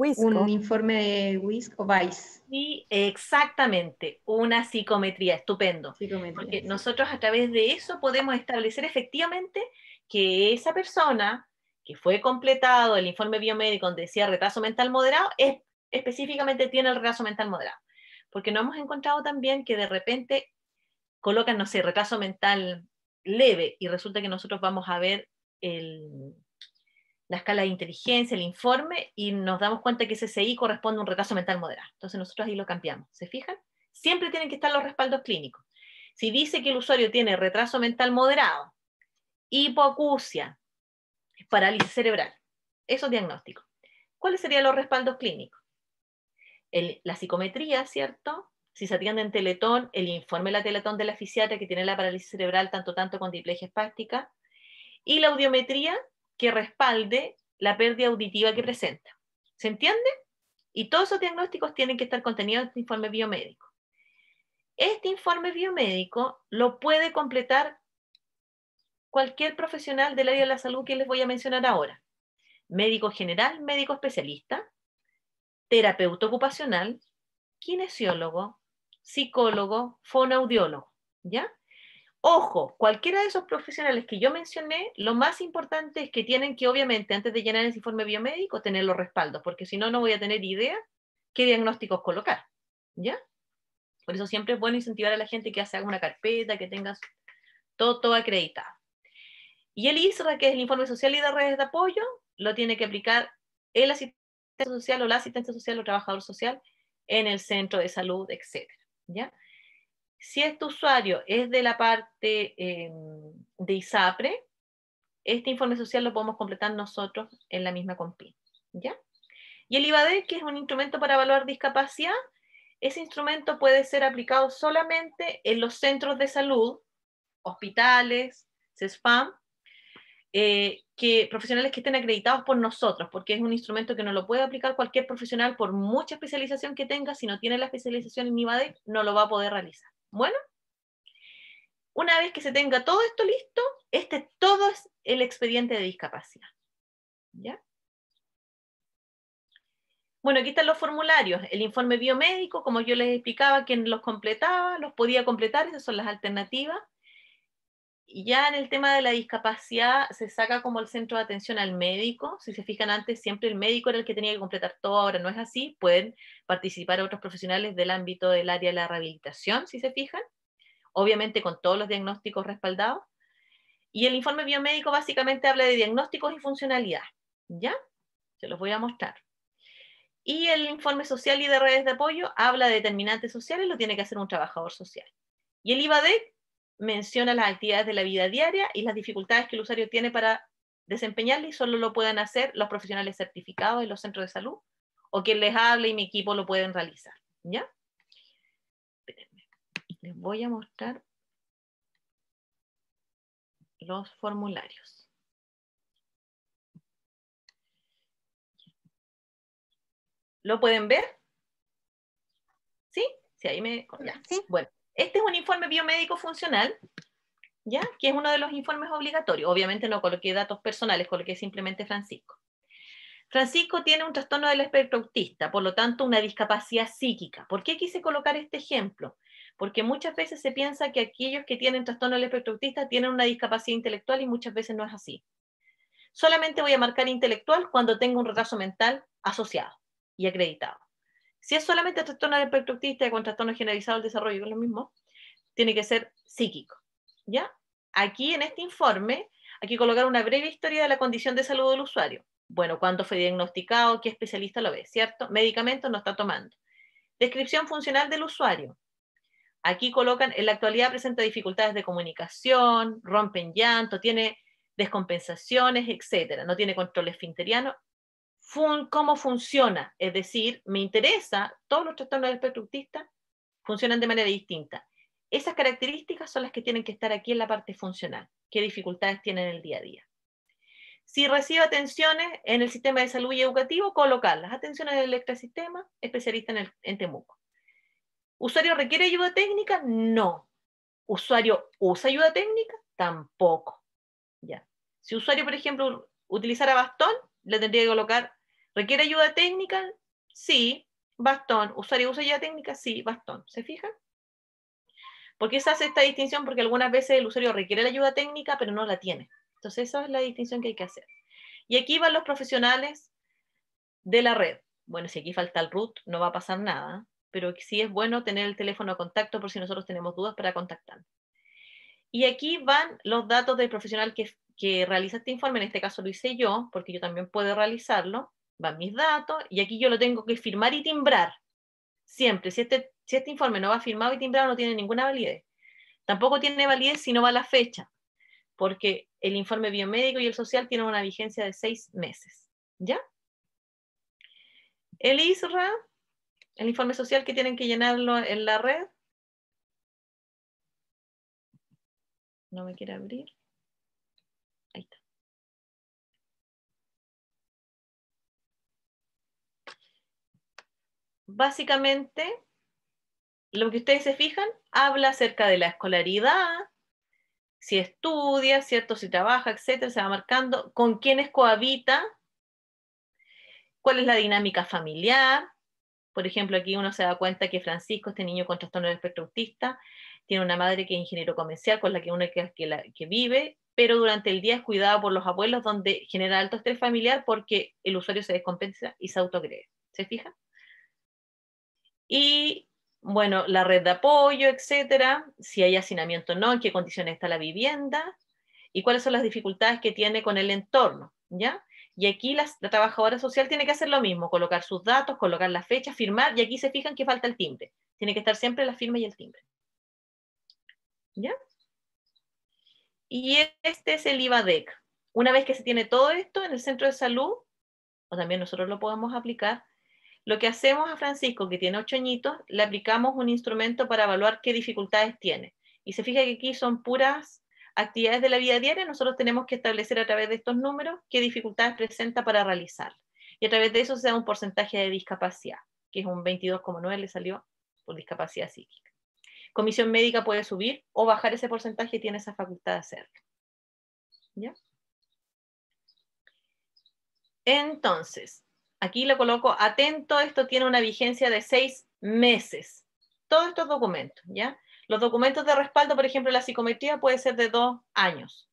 Un informe de WISC o VICE. Sí, exactamente, una psicometría, estupendo. Porque nosotros a través de eso podemos establecer efectivamente que esa persona que fue completado el informe biomédico donde decía retraso mental moderado, es, específicamente tiene el retraso mental moderado. Porque no hemos encontrado también que de repente colocan, no sé, retraso mental leve y resulta que nosotros vamos a ver el la escala de inteligencia, el informe, y nos damos cuenta que ese CI corresponde a un retraso mental moderado. Entonces nosotros ahí lo cambiamos. ¿Se fijan? Siempre tienen que estar los respaldos clínicos. Si dice que el usuario tiene retraso mental moderado, hipoacusia, parálisis cerebral, esos diagnóstico. ¿Cuáles serían los respaldos clínicos? la psicometría, ¿cierto? Si se atiende en teletón, el informe de la teletón de la fisiatra que tiene la parálisis cerebral tanto tanto con diplegia espástica. Y la audiometría, que respalde la pérdida auditiva que presenta. ¿Se entiende? Y todos esos diagnósticos tienen que estar contenidos en este informe biomédico. Este informe biomédico lo puede completar cualquier profesional del área de la salud que les voy a mencionar ahora. Médico general, médico especialista, terapeuta ocupacional, kinesiólogo, psicólogo, fonoaudiólogo, ¿ya? Ojo, cualquiera de esos profesionales que yo mencioné, lo más importante es que tienen que, obviamente, antes de llenar ese informe biomédico, tener los respaldos, porque si no, no voy a tener idea qué diagnósticos colocar. ¿Ya? Por eso siempre es bueno incentivar a la gente que haga una carpeta, que tenga todo, acreditado. Y el ISRA, que es el informe social y de redes de apoyo, lo tiene que aplicar el asistente social o la asistente social o trabajador social en el centro de salud, etc. ¿Ya? Si este usuario es de la parte em, de ISAPRE, este informe social lo podemos completar nosotros en la misma compin. ¿ya? Y el IBADEC, que es un instrumento para evaluar discapacidad, ese instrumento puede ser aplicado solamente en los centros de salud, hospitales, CESFAM, eh, que profesionales que estén acreditados por nosotros, porque es un instrumento que no lo puede aplicar cualquier profesional por mucha especialización que tenga, si no tiene la especialización en IBADEC, no lo va a poder realizar. Bueno, una vez que se tenga todo esto listo, este todo el expediente de discapacidad. ¿Ya? Bueno, aquí están los formularios, el informe biomédico, como yo les explicaba, quien los completaba, los podía completar, esas son las alternativas ya en el tema de la discapacidad se saca como el centro de atención al médico. Si se fijan antes, siempre el médico era el que tenía que completar todo, ahora no es así. Pueden participar otros profesionales del ámbito del área de la rehabilitación, si se fijan. Obviamente con todos los diagnósticos respaldados. Y el informe biomédico básicamente habla de diagnósticos y funcionalidad. ¿Ya? Se los voy a mostrar. Y el informe social y de redes de apoyo habla de determinantes sociales, lo tiene que hacer un trabajador social. Y el IVADEC menciona las actividades de la vida diaria y las dificultades que el usuario tiene para desempeñarla y solo lo pueden hacer los profesionales certificados en los centros de salud o quien les hable y mi equipo lo pueden realizar. ¿Ya? Les voy a mostrar los formularios. ¿Lo pueden ver? ¿Sí? Sí, ahí me... Sí. Bueno, este es un informe biomédico funcional, ¿ya? Que es uno de los informes obligatorios. Obviamente no coloqué datos personales, coloqué simplemente Francisco. Francisco tiene un trastorno del espectro autista, por lo tanto una discapacidad psíquica. ¿Por qué quise colocar este ejemplo? Porque muchas veces se piensa que aquellos que tienen trastorno del espectro autista tienen una discapacidad intelectual y muchas veces no es así. Solamente voy a marcar intelectual cuando tengo un retraso mental asociado y acreditado. Si es solamente trastorno del espectro autista con trastorno generalizado del desarrollo, es lo mismo, tiene que ser psíquico. ¿Ya? Aquí en este informe hay que colocar una breve historia de la condición de salud del usuario. Bueno, cuándo fue diagnosticado, qué especialista lo ve, ¿cierto? Medicamentos no está tomando. Descripción funcional del usuario. Aquí colocan, en la actualidad presenta dificultades de comunicación, rompen llanto, tiene descompensaciones, etcétera. No tiene control esfinteriano, cómo funciona. Es decir, me interesa, todos los trastornos del espectro autista funcionan de manera distinta. Esas características son las que tienen que estar aquí en la parte funcional. ¿Qué dificultades tienen en el día a día? Si recibe atenciones en el sistema de salud y educativo, colocarlas. Atenciones del extrasistema, especialista en, Temuco. ¿Usuario requiere ayuda técnica? No. ¿Usuario usa ayuda técnica? Tampoco. Ya. Si usuario, por ejemplo, utilizara bastón, le tendría que colocar ¿Requiere ayuda técnica? Sí. Bastón. usuario usa ayuda técnica? Sí, bastón. ¿Se fijan? ¿Por qué se hace esta distinción? Porque algunas veces el usuario requiere la ayuda técnica, pero no la tiene. Entonces, esa es la distinción que hay que hacer. Y aquí van los profesionales de la red. Bueno, si aquí falta el root, no va a pasar nada, pero sí es bueno tener el teléfono a contacto por si nosotros tenemos dudas para contactar. Y aquí van los datos del profesional que, que realiza este informe, en este caso lo hice yo, porque yo también puedo realizarlo van mis datos, y aquí yo lo tengo que firmar y timbrar. Siempre, si este, este informe no va firmado y timbrado, no tiene ninguna validez. Tampoco tiene validez si no va la fecha, porque el informe biomédico y el social tienen una vigencia de seis meses. ¿Ya? El ISRA, el informe social que tienen que llenarlo en la red. No me quiere abrir. básicamente, lo que ustedes se fijan, habla acerca de la escolaridad, si estudia, ¿cierto? Si trabaja, etc. se va marcando, con quiénes cohabita, cuál es la dinámica familiar. Por ejemplo, aquí uno se da cuenta que Francisco, este niño con trastorno de espectro autista, tiene una madre que es ingeniero comercial con la que uno que, vive, pero durante el día es cuidado por los abuelos, donde genera alto estrés familiar porque el usuario se descompensa y se autocree. ¿Se fija? Y bueno, la red de apoyo, etcétera, si hay hacinamiento o no, en qué condiciones está la vivienda y cuáles son las dificultades que tiene con el entorno, ¿ya? Y aquí la, trabajadora social tiene que hacer lo mismo, colocar sus datos, colocar la fecha, firmar, y aquí se fijan que falta el timbre. Tiene que estar siempre la firma y el timbre. ¿Ya? Y este es el IVADEC. Una vez que se tiene todo esto en el centro de salud, o también nosotros lo podemos aplicar, lo que hacemos a Francisco, que tiene ocho añitos, le aplicamos un instrumento para evaluar qué dificultades tiene. Y se fija que aquí son puras actividades de la vida diaria, nosotros tenemos que establecer a través de estos números qué dificultades presenta para realizar. Y a través de eso se da un porcentaje de discapacidad, que es un 22,9 le salió por discapacidad psíquica. Comisión médica puede subir o bajar ese porcentaje y tiene esa facultad de hacerlo. ¿Ya? Entonces, aquí le coloco atento, esto tiene una vigencia de seis meses. Todos estos documentos, ¿ya? Los documentos de respaldo, por ejemplo, la psicometría puede ser de dos años.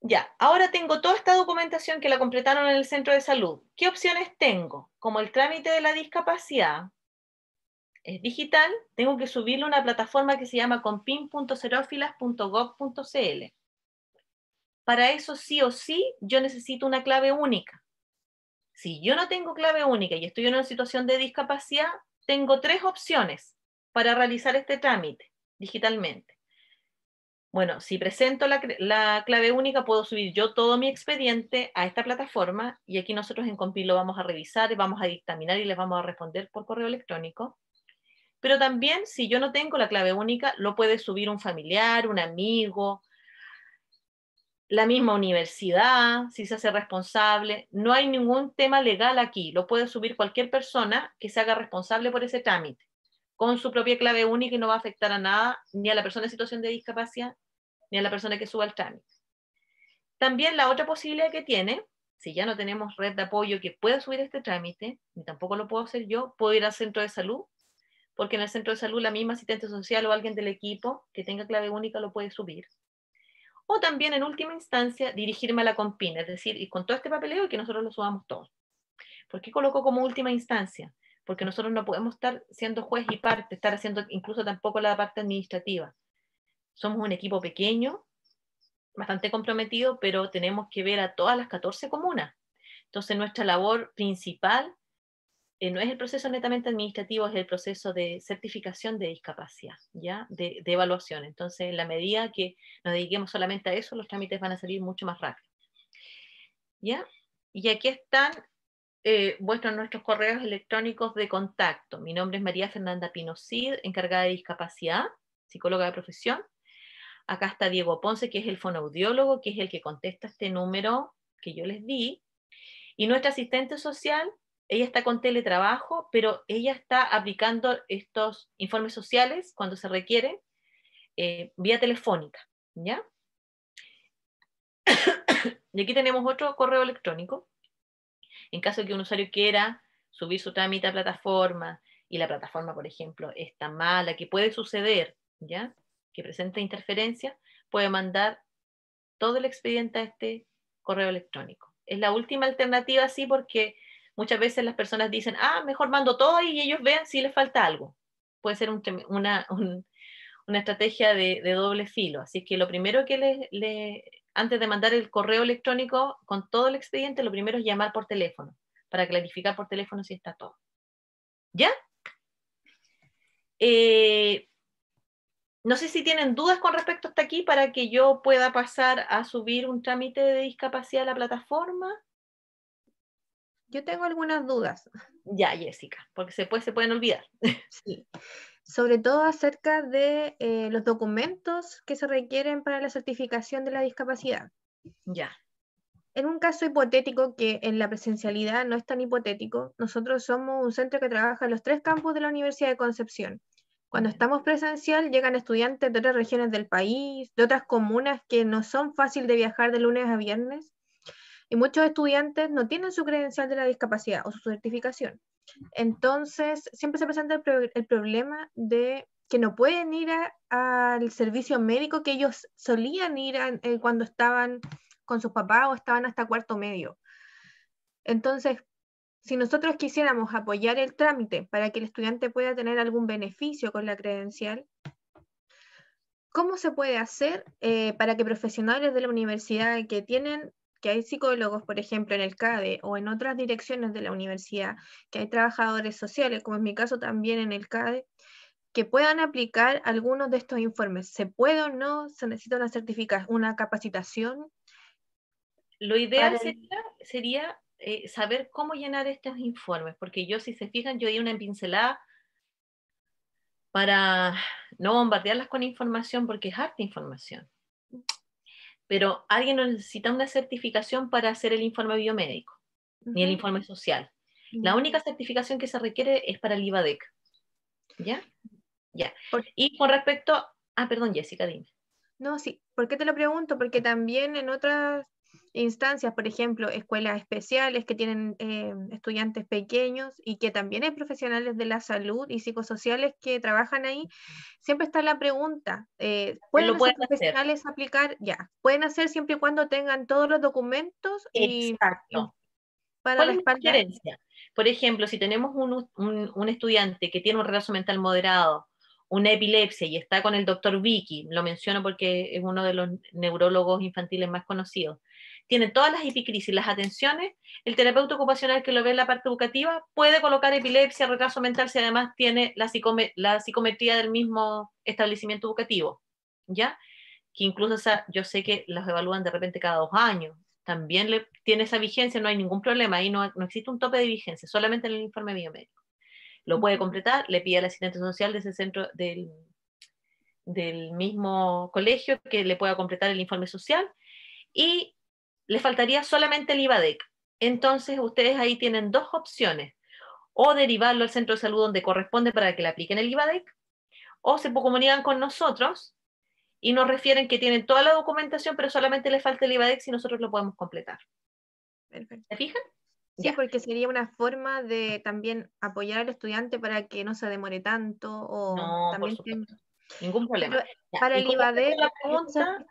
Ya, ahora tengo toda esta documentación que la completaron en el centro de salud. ¿Qué opciones tengo? Como el trámite de la discapacidad es digital, tengo que subirlo a una plataforma que se llama compin.cerófilas.gov.cl para eso sí o sí yo necesito una clave única. Si yo no tengo clave única y estoy en una situación de discapacidad, tengo tres opciones para realizar este trámite digitalmente. Bueno, si presento la, clave única, puedo subir yo todo mi expediente a esta plataforma y aquí nosotros en Compil lo vamos a revisar, vamos a dictaminar y les vamos a responder por correo electrónico. Pero también, si yo no tengo la clave única, lo puede subir un familiar, un amigo, la misma universidad, si se hace responsable. No hay ningún tema legal aquí, lo puede subir cualquier persona que se haga responsable por ese trámite, con su propia clave única y no va a afectar a nada, ni a la persona en situación de discapacidad, ni a la persona que suba el trámite. También la otra posibilidad que tiene, si ya no tenemos red de apoyo que pueda subir este trámite, ni tampoco lo puedo hacer yo, puedo ir al centro de salud, porque en el centro de salud la misma asistente social o alguien del equipo que tenga clave única lo puede subir o también en última instancia dirigirme a la compina, es decir, y con todo este papeleo y que nosotros lo subamos todos. ¿Por qué coloco como última instancia? Porque nosotros no podemos estar siendo juez y parte, estar haciendo incluso tampoco la parte administrativa. Somos un equipo pequeño, bastante comprometido, pero tenemos que ver a todas las 14 comunas. Entonces nuestra labor principal eh, no es el proceso netamente administrativo, es el proceso de certificación de discapacidad, ¿ya? De, evaluación. Entonces, en la medida que nos dediquemos solamente a eso, los trámites van a salir mucho más rápido. ¿Ya? Y aquí están vuestros, eh, nuestros correos electrónicos de contacto. Mi nombre es María Fernanda Pinocid, encargada de discapacidad, psicóloga de profesión. Acá está Diego Ponce, que es el fonoaudiólogo, que es el que contesta este número que yo les di. Y nuestra asistente social, ella está con teletrabajo, pero ella está aplicando estos informes sociales cuando se requiere eh, vía telefónica, ¿ya? y aquí tenemos otro correo electrónico. En caso de que un usuario quiera subir su trámite a plataforma y la plataforma, por ejemplo, está mala, que puede suceder, ¿ya? Que presenta interferencia, puede mandar todo el expediente a este correo electrónico. Es la última alternativa, sí, porque Muchas veces las personas dicen, ah, mejor mando todo y ellos vean si les falta algo. Puede ser una, estrategia de, doble filo. Así que lo primero que les, antes de mandar el correo electrónico con todo el expediente, lo primero es llamar por teléfono, para clarificar por teléfono si está todo. ¿Ya? Eh, no sé si tienen dudas con respecto hasta aquí para que yo pueda pasar a subir un trámite de discapacidad a la plataforma. Yo tengo algunas dudas. Ya, Jessica, porque se, puede, se pueden olvidar. Sí. Sobre todo acerca de eh, los documentos que se requieren para la certificación de la discapacidad. Ya. En un caso hipotético que en la presencialidad no es tan hipotético, nosotros somos un centro que trabaja en los tres campos de la Universidad de Concepción. Cuando estamos presencial llegan estudiantes de otras regiones del país, de otras comunas que no son fáciles de viajar de lunes a viernes y muchos estudiantes no tienen su credencial de la discapacidad o su certificación. Entonces, siempre se presenta el, problema de que no pueden ir al servicio médico que ellos solían ir eh, cuando estaban con sus papás o estaban hasta cuarto medio. Entonces, si nosotros quisiéramos apoyar el trámite para que el estudiante pueda tener algún beneficio con la credencial, ¿cómo se puede hacer eh, para que profesionales de la universidad que tienen que hay psicólogos, por ejemplo, en el CADE o en otras direcciones de la universidad, que hay trabajadores sociales, como en mi caso también en el CADE, que puedan aplicar algunos de estos informes. ¿Se puede o no? ¿Se necesita una certificación, una capacitación? Lo ideal sería, eh, saber cómo llenar estos informes, porque yo, si se fijan, yo di una pincelada para no bombardearlas con información, porque es harta información pero alguien no necesita una certificación para hacer el informe biomédico, ni el informe social. La única certificación que se requiere es para el IVADEC. ¿Ya? Ya. Y con respecto... Ah, perdón, Jessica, dime. No, sí. ¿Por qué te lo pregunto? Porque también en otras instancias, por ejemplo, escuelas especiales que tienen eh, estudiantes pequeños y que también hay profesionales de la salud y psicosociales que trabajan ahí, siempre está la pregunta, eh, ¿pueden los profesionales aplicar? Ya, pueden hacer siempre y cuando tengan todos los documentos y, Exacto. para la Por ejemplo, si tenemos un, estudiante que tiene un retraso mental moderado, una epilepsia y está con el doctor Vicky, lo menciono porque es uno de los neurólogos infantiles más conocidos, tiene todas las epicrisis, las atenciones, el terapeuta ocupacional que lo ve en la parte educativa puede colocar epilepsia, retraso mental si además tiene la, psicometría del mismo establecimiento educativo, ¿ya? Que incluso yo sé que las evalúan de repente cada dos años, también le, tiene esa vigencia, no hay ningún problema, ahí no, existe un tope de vigencia, solamente en el informe biomédico. Lo puede completar, le pide al asistente social de ese centro del, del mismo colegio que le pueda completar el informe social y le faltaría solamente el IVADEC. Entonces, ustedes ahí tienen dos opciones. O derivarlo al centro de salud donde corresponde para que le apliquen el IVADEC, o se comunican con nosotros y nos refieren que tienen toda la documentación, pero solamente les falta el IVADEC si nosotros lo podemos completar. Perfecto. ¿Se fijan? Sí, porque sería una forma de también apoyar al estudiante para que no se demore tanto o ningún problema. para el IVADEC la pregunta,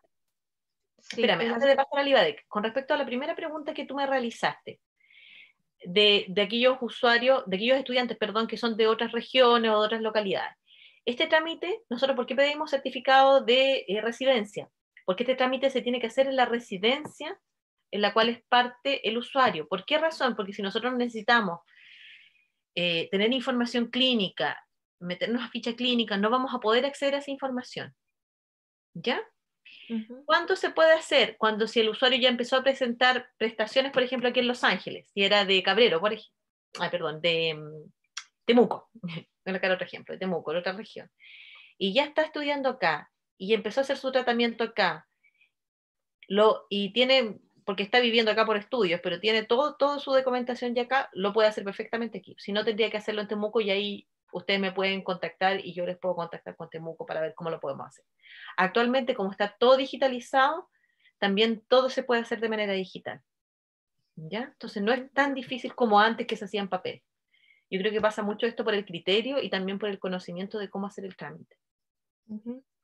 Espérame, antes de pasar al con respecto a la primera pregunta que tú me realizaste, de, aquellos usuarios, de aquellos estudiantes, perdón, que son de otras regiones o de otras localidades. Este trámite, nosotros, ¿por qué pedimos certificado de eh, residencia? Porque este trámite se tiene que hacer en la residencia en la cual es parte el usuario. ¿Por qué razón? Porque si nosotros necesitamos eh, tener información clínica, meternos a ficha clínica, no vamos a poder acceder a esa información. ¿Ya? ¿Cuánto se puede hacer cuando si el usuario ya empezó a presentar prestaciones, por ejemplo, aquí en Los Ángeles, si era de Cabrero, por ejemplo, perdón, de mm, Temuco, voy a otro ejemplo, de Temuco, otra región, y ya está estudiando acá y empezó a hacer su tratamiento acá, lo, y tiene porque está viviendo acá por estudios, pero tiene todo, todo su documentación ya acá, lo puede hacer perfectamente aquí. Si no, tendría que hacerlo en Temuco y ahí ustedes me pueden contactar y yo les puedo contactar con Temuco para ver cómo lo podemos hacer. Actualmente, como está todo digitalizado, también todo se puede hacer de manera digital. ¿Ya? Entonces no es tan difícil como antes que se hacía en papel. Yo creo que pasa mucho esto por el criterio y también por el conocimiento de cómo hacer el trámite.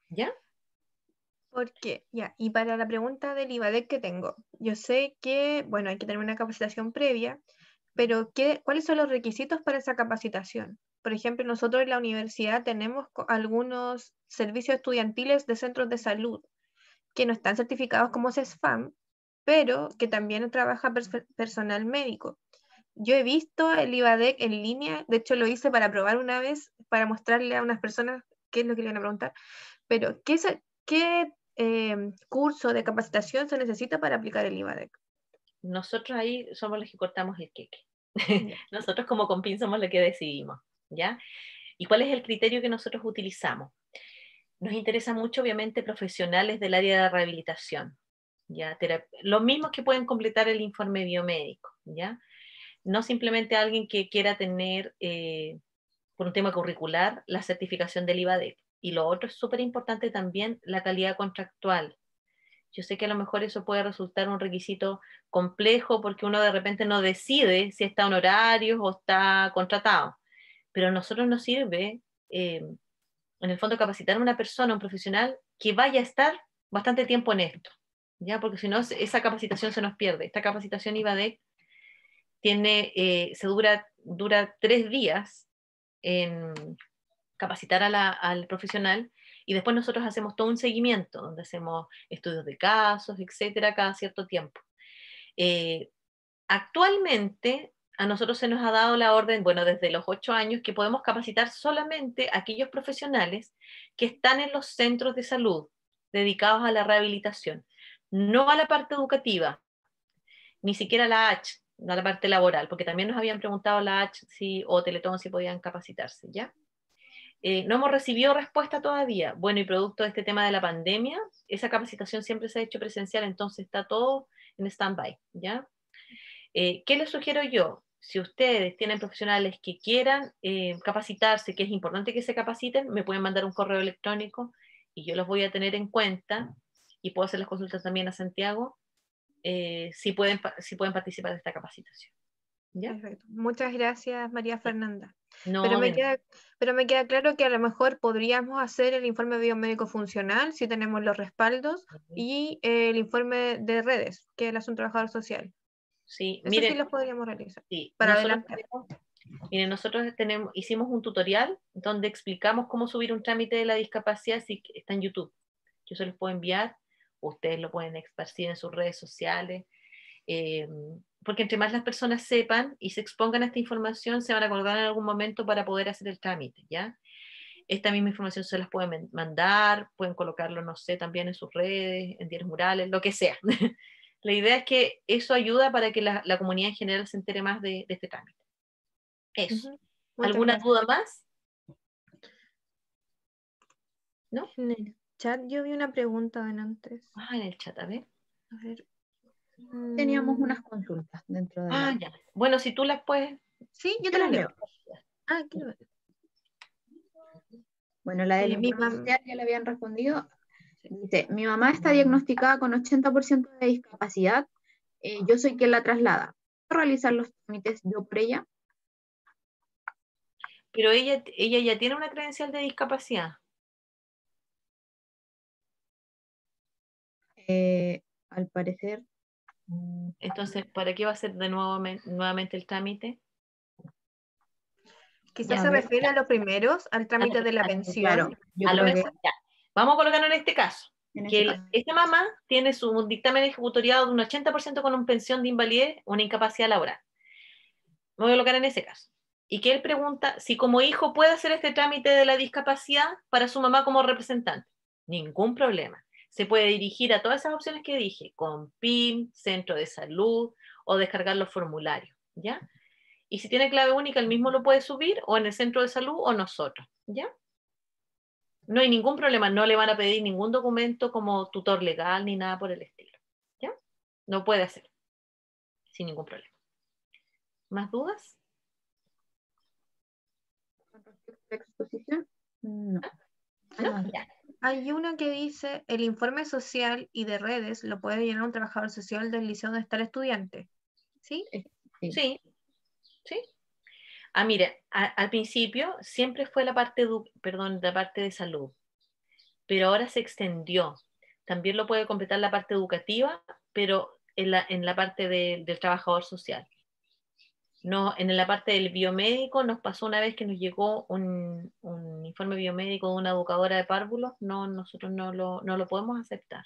¿Ya? Porque, ya, y para la pregunta del IVADEC que tengo, yo sé que, bueno, hay que tener una capacitación previa, pero ¿qué, ¿cuáles son los requisitos para esa capacitación? por ejemplo, nosotros en la universidad tenemos algunos servicios estudiantiles de centros de salud que no están certificados como CESFAM, pero que también trabaja personal médico. Yo he visto el IBADEC en línea, de hecho lo hice para probar una vez, para mostrarle a unas personas qué es lo que le iban a preguntar, pero ¿qué, em, curso de capacitación se necesita para aplicar el IBADEC? Nosotros ahí somos los que cortamos el queque. Nosotros como Compin somos los que decidimos. ¿ya? ¿Y cuál es el criterio que nosotros utilizamos? Nos interesa mucho, obviamente, profesionales del área de rehabilitación, ¿ya? Los mismos que pueden completar el informe biomédico, ¿ya? No simplemente alguien que quiera tener, eh, por un tema curricular, la certificación del IVADEF. Y lo otro es súper importante también, la calidad contractual, yo sé que a lo mejor eso puede resultar un requisito complejo porque uno de repente no decide si está honorario o está contratado pero a nosotros nos sirve, eh, en el fondo, capacitar a una persona, un profesional, que vaya a estar bastante tiempo en esto, ¿ya? Porque si no, esa capacitación se nos pierde. Esta capacitación Ibadec tiene, eh, se dura, dura tres días en capacitar al profesional y después nosotros hacemos todo un seguimiento, donde hacemos estudios de casos, etcétera, cada cierto tiempo. Eh, actualmente a nosotros se nos ha dado la orden, bueno, desde los ocho años, que podemos capacitar solamente a aquellos profesionales que están en los centros de salud dedicados a la rehabilitación, no a la parte educativa, ni siquiera a la H, no a la parte laboral, porque también nos habían preguntado la H o Teletón si podían capacitarse, ¿ya? Eh, no hemos recibido respuesta todavía. Bueno, y producto de este tema de la pandemia, esa capacitación siempre se ha hecho presencial, entonces está todo en stand-by, ¿ya? Eh, ¿Qué les sugiero yo? si ustedes tienen profesionales que quieran eh, capacitarse, que es importante que se capaciten, me pueden mandar un correo electrónico y yo los voy a tener en cuenta y puedo hacer las consultas también a Santiago eh, si, pueden, si pueden participar de esta capacitación. Muchas gracias, María Fernanda. pero, me queda, claro que a lo mejor podríamos hacer el informe biomédico funcional si tenemos los respaldos y eh, el informe de redes, que es un trabajador social. Sí, miren, sí los podríamos realizar. para Miren, nosotros tenemos, hicimos un tutorial donde explicamos cómo subir un trámite de la discapacidad, si está en YouTube. Yo se los puedo enviar, ustedes lo pueden esparcir en sus redes sociales, eh, porque entre más las personas sepan y se expongan a esta información, se van a acordar en algún momento para poder hacer el trámite, ¿ya? Esta misma información se las pueden mandar, pueden colocarlo, no sé, también en sus redes, en diarios murales, lo que sea. la idea es que eso ayuda para que la, comunidad en general se entere más de, este trámite. Eso. ¿Alguna duda más? ¿No? En el chat yo vi una pregunta de antes. Ah, en el chat, a ver. Teníamos mm. unas consultas dentro de. Ah, ya. Bueno, si tú las puedes. Sí, yo, te las leo. Ah, Ah, ver. Bueno, la de la misma ya le habían respondido. Dice, mi mamá está diagnosticada con 80% de discapacidad, eh, yo soy quien la traslada. ¿Puedo realizar los trámites yo por ella? Pero ella, ella ya tiene una credencial de discapacidad. Eh, al parecer. Mm, Entonces, ¿para qué va a ser de nuevo nuevamente el trámite? Quizás se refiere a los primeros, al trámite de la pensión. Claro, a lo mejor, Vamos a colocarlo en este caso. que este esta mamá tiene su dictamen ejecutoriado de un 80% con una pensión de invalidez, una incapacidad laboral. Vamos voy a colocar en ese caso. Y que él pregunta si como hijo puede hacer este trámite de la discapacidad para su mamá como representante. Ningún problema. Se puede dirigir a todas esas opciones que dije, con PIN, centro de salud o descargar los formularios, ¿ya? Y si tiene clave única, él mismo lo puede subir o en el centro de salud o nosotros, ¿ya? No hay ningún problema, no le van a pedir ningún documento como tutor legal ni nada por el estilo. ¿Ya? No puede hacer, sin ningún problema. ¿Más dudas? exposición? No. Ah, hay una que dice, el informe social y de redes lo puede llenar un trabajador social del liceo donde está estudiante. ¿Sí? Sí. ¿Sí? Ah, mire, al principio siempre fue la parte, perdón, la parte de salud, pero ahora se extendió. También lo puede completar la parte educativa, pero en la, parte del trabajador social. No, en la parte del biomédico nos pasó una vez que nos llegó un, informe biomédico de una educadora de párvulos, no, nosotros no lo, podemos aceptar.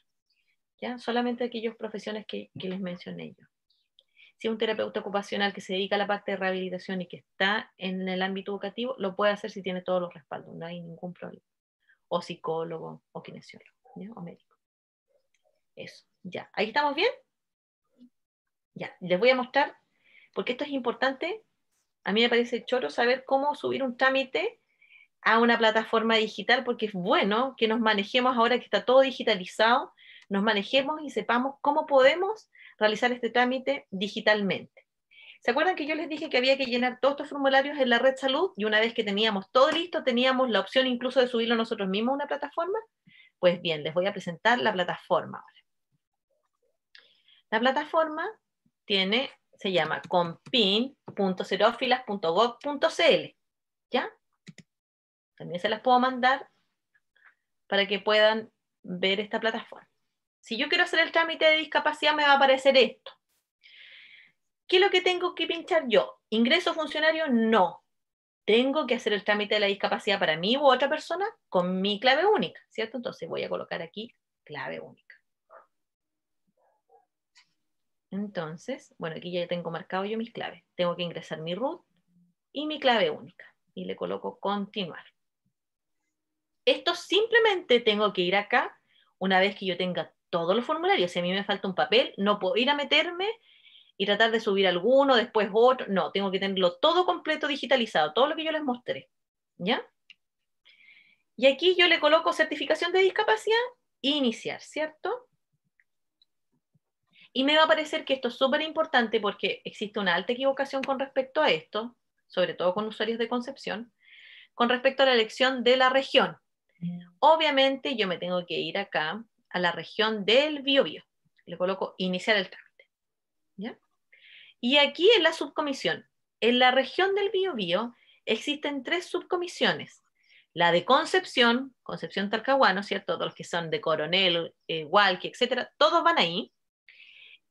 ¿ya? Solamente aquellas profesiones que, que les mencioné yo si un terapeuta ocupacional que se dedica a la parte de rehabilitación y que está en el ámbito educativo, lo puede hacer si tiene todos los respaldos, no hay ningún problema. O psicólogo, o kinesiólogo, o médico. Eso, ya. ¿Ahí estamos bien? Ya, les voy a mostrar, porque esto es importante. A mí me parece choro saber cómo subir un trámite a una plataforma digital, porque es bueno que nos manejemos ahora que está todo digitalizado, nos manejemos y sepamos cómo podemos realizar este trámite digitalmente. ¿Se acuerdan que yo les dije que había que llenar todos estos formularios en la red salud y una vez que teníamos todo listo, teníamos la opción incluso de subirlo nosotros mismos a una plataforma? Pues bien, les voy a presentar la plataforma ahora. La plataforma tiene, se llama compin.serófilas.gov.cl. ¿Ya? También se las puedo mandar para que puedan ver esta plataforma. Si yo quiero hacer el trámite de discapacidad, me va a aparecer esto. ¿Qué es lo que tengo que pinchar yo? ¿Ingreso funcionario? No. Tengo que hacer el trámite de la discapacidad para mí u otra persona con mi clave única, ¿cierto? Entonces voy a colocar aquí clave única. Entonces, bueno, aquí ya tengo marcado yo mis claves. Tengo que ingresar mi root y mi clave única. Y le coloco continuar. Esto simplemente tengo que ir acá, una vez que yo tenga todos los formularios. Si a mí me falta un papel, no puedo ir a meterme y tratar de subir alguno, después otro. No, tengo que tenerlo todo completo digitalizado, todo lo que yo les mostré. ¿Ya? Y aquí yo le coloco certificación de discapacidad iniciar, ¿cierto? Y me va a parecer que esto es súper importante porque existe una alta equivocación con respecto a esto, sobre todo con usuarios de Concepción, con respecto a la elección de la región. Obviamente yo me tengo que ir acá a la región del biobío. Le coloco iniciar el trámite. ¿Ya? Y aquí en la subcomisión, en la región del biobío existen tres subcomisiones. La de Concepción, Concepción Talcahuano, ¿cierto? Todos los que son de Coronel, eh, Walkie, etcétera, todos van ahí.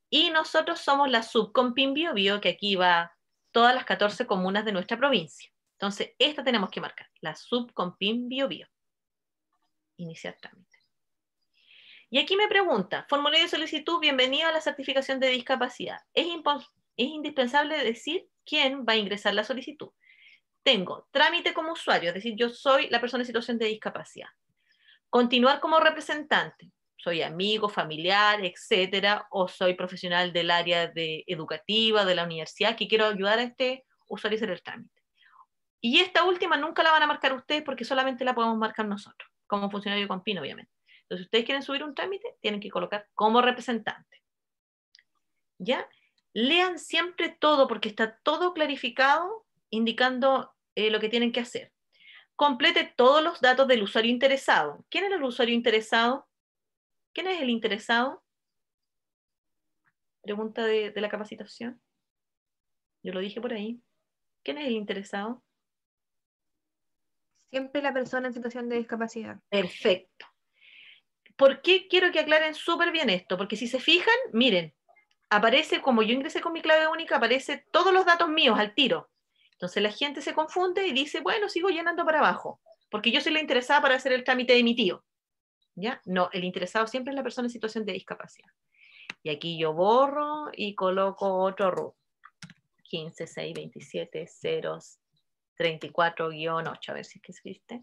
Y nosotros somos la subcompin Biobío, que aquí va todas las 14 comunas de nuestra provincia. Entonces, esta tenemos que marcar, la subcompin Biobío. Iniciar trámite. Y aquí me pregunta, formulario de solicitud, bienvenido a la certificación de discapacidad. Es, indispensable decir quién va a ingresar la solicitud. Tengo trámite como usuario, es decir, yo soy la persona en situación de discapacidad. Continuar como representante, soy amigo, familiar, etcétera, o soy profesional del área de educativa, de la universidad, que quiero ayudar a este usuario a hacer el trámite. Y esta última nunca la van a marcar ustedes porque solamente la podemos marcar nosotros, como funcionario con PIN, obviamente. Entonces, ustedes quieren subir un trámite, tienen que colocar como representante. ¿Ya? Lean siempre todo porque está todo clarificado indicando eh, lo que tienen que hacer. Complete todos los datos del usuario interesado. ¿Quién es el usuario interesado? ¿Quién es el interesado? Pregunta de la capacitación. Yo lo dije por ahí. ¿Quién es el interesado? Siempre la persona en situación de discapacidad. Perfecto. ¿Por qué quiero que aclaren súper bien esto? Porque si se fijan, miren, aparece, como yo ingresé con mi clave única, aparece todos los datos míos al tiro. Entonces la gente se confunde y dice, bueno, sigo llenando para abajo, porque yo soy la interesada para hacer el trámite de mi tío. ¿Ya? No, el interesado siempre es la persona en situación de discapacidad. Y aquí yo borro y coloco otro root. 15, 6, 27, 0, 34, guión 8, a ver si es que existe.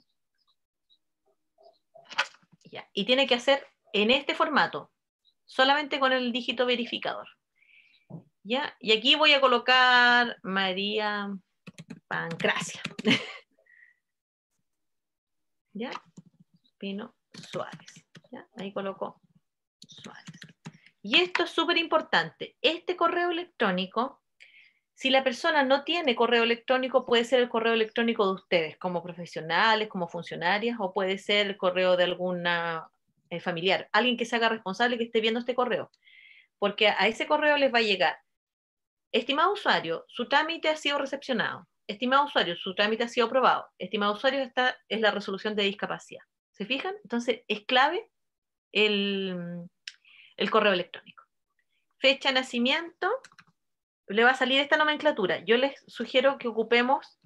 Y tiene que hacer en este formato, solamente con el dígito verificador. Ya. Y aquí voy a colocar María Pancracia. ¿Ya? Pino Suárez. ¿Ya? Ahí colocó Suárez. Y esto es súper importante. Este correo electrónico si la persona no tiene correo electrónico, puede ser el correo electrónico de ustedes, como profesionales, como funcionarias, o puede ser el correo de alguna eh, familiar, alguien que se haga responsable que esté viendo este correo, porque a ese correo les va a llegar. Estimado usuario, su trámite ha sido recepcionado. Estimado usuario, su trámite ha sido aprobado. Estimado usuario, esta es la resolución de discapacidad. ¿Se fijan? Entonces, es clave el, el correo electrónico. Fecha de nacimiento, le va a salir esta nomenclatura. Yo les sugiero que ocupemos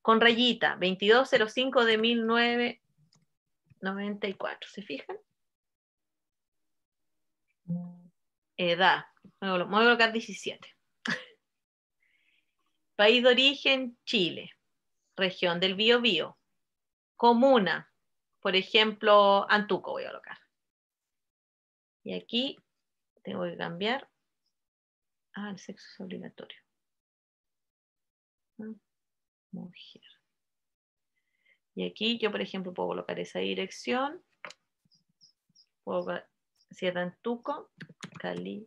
con rayita 2205 de 1994. ¿Se fijan? Edad. voy a colocar 17. País de origen, Chile. Región del Biobío. Comuna. Por ejemplo, Antuco voy a colocar. Y aquí tengo que cambiar Ah, el sexo es obligatorio. Ah, mujer. Y aquí yo, por ejemplo, puedo colocar esa dirección. Puedo, si es Calixto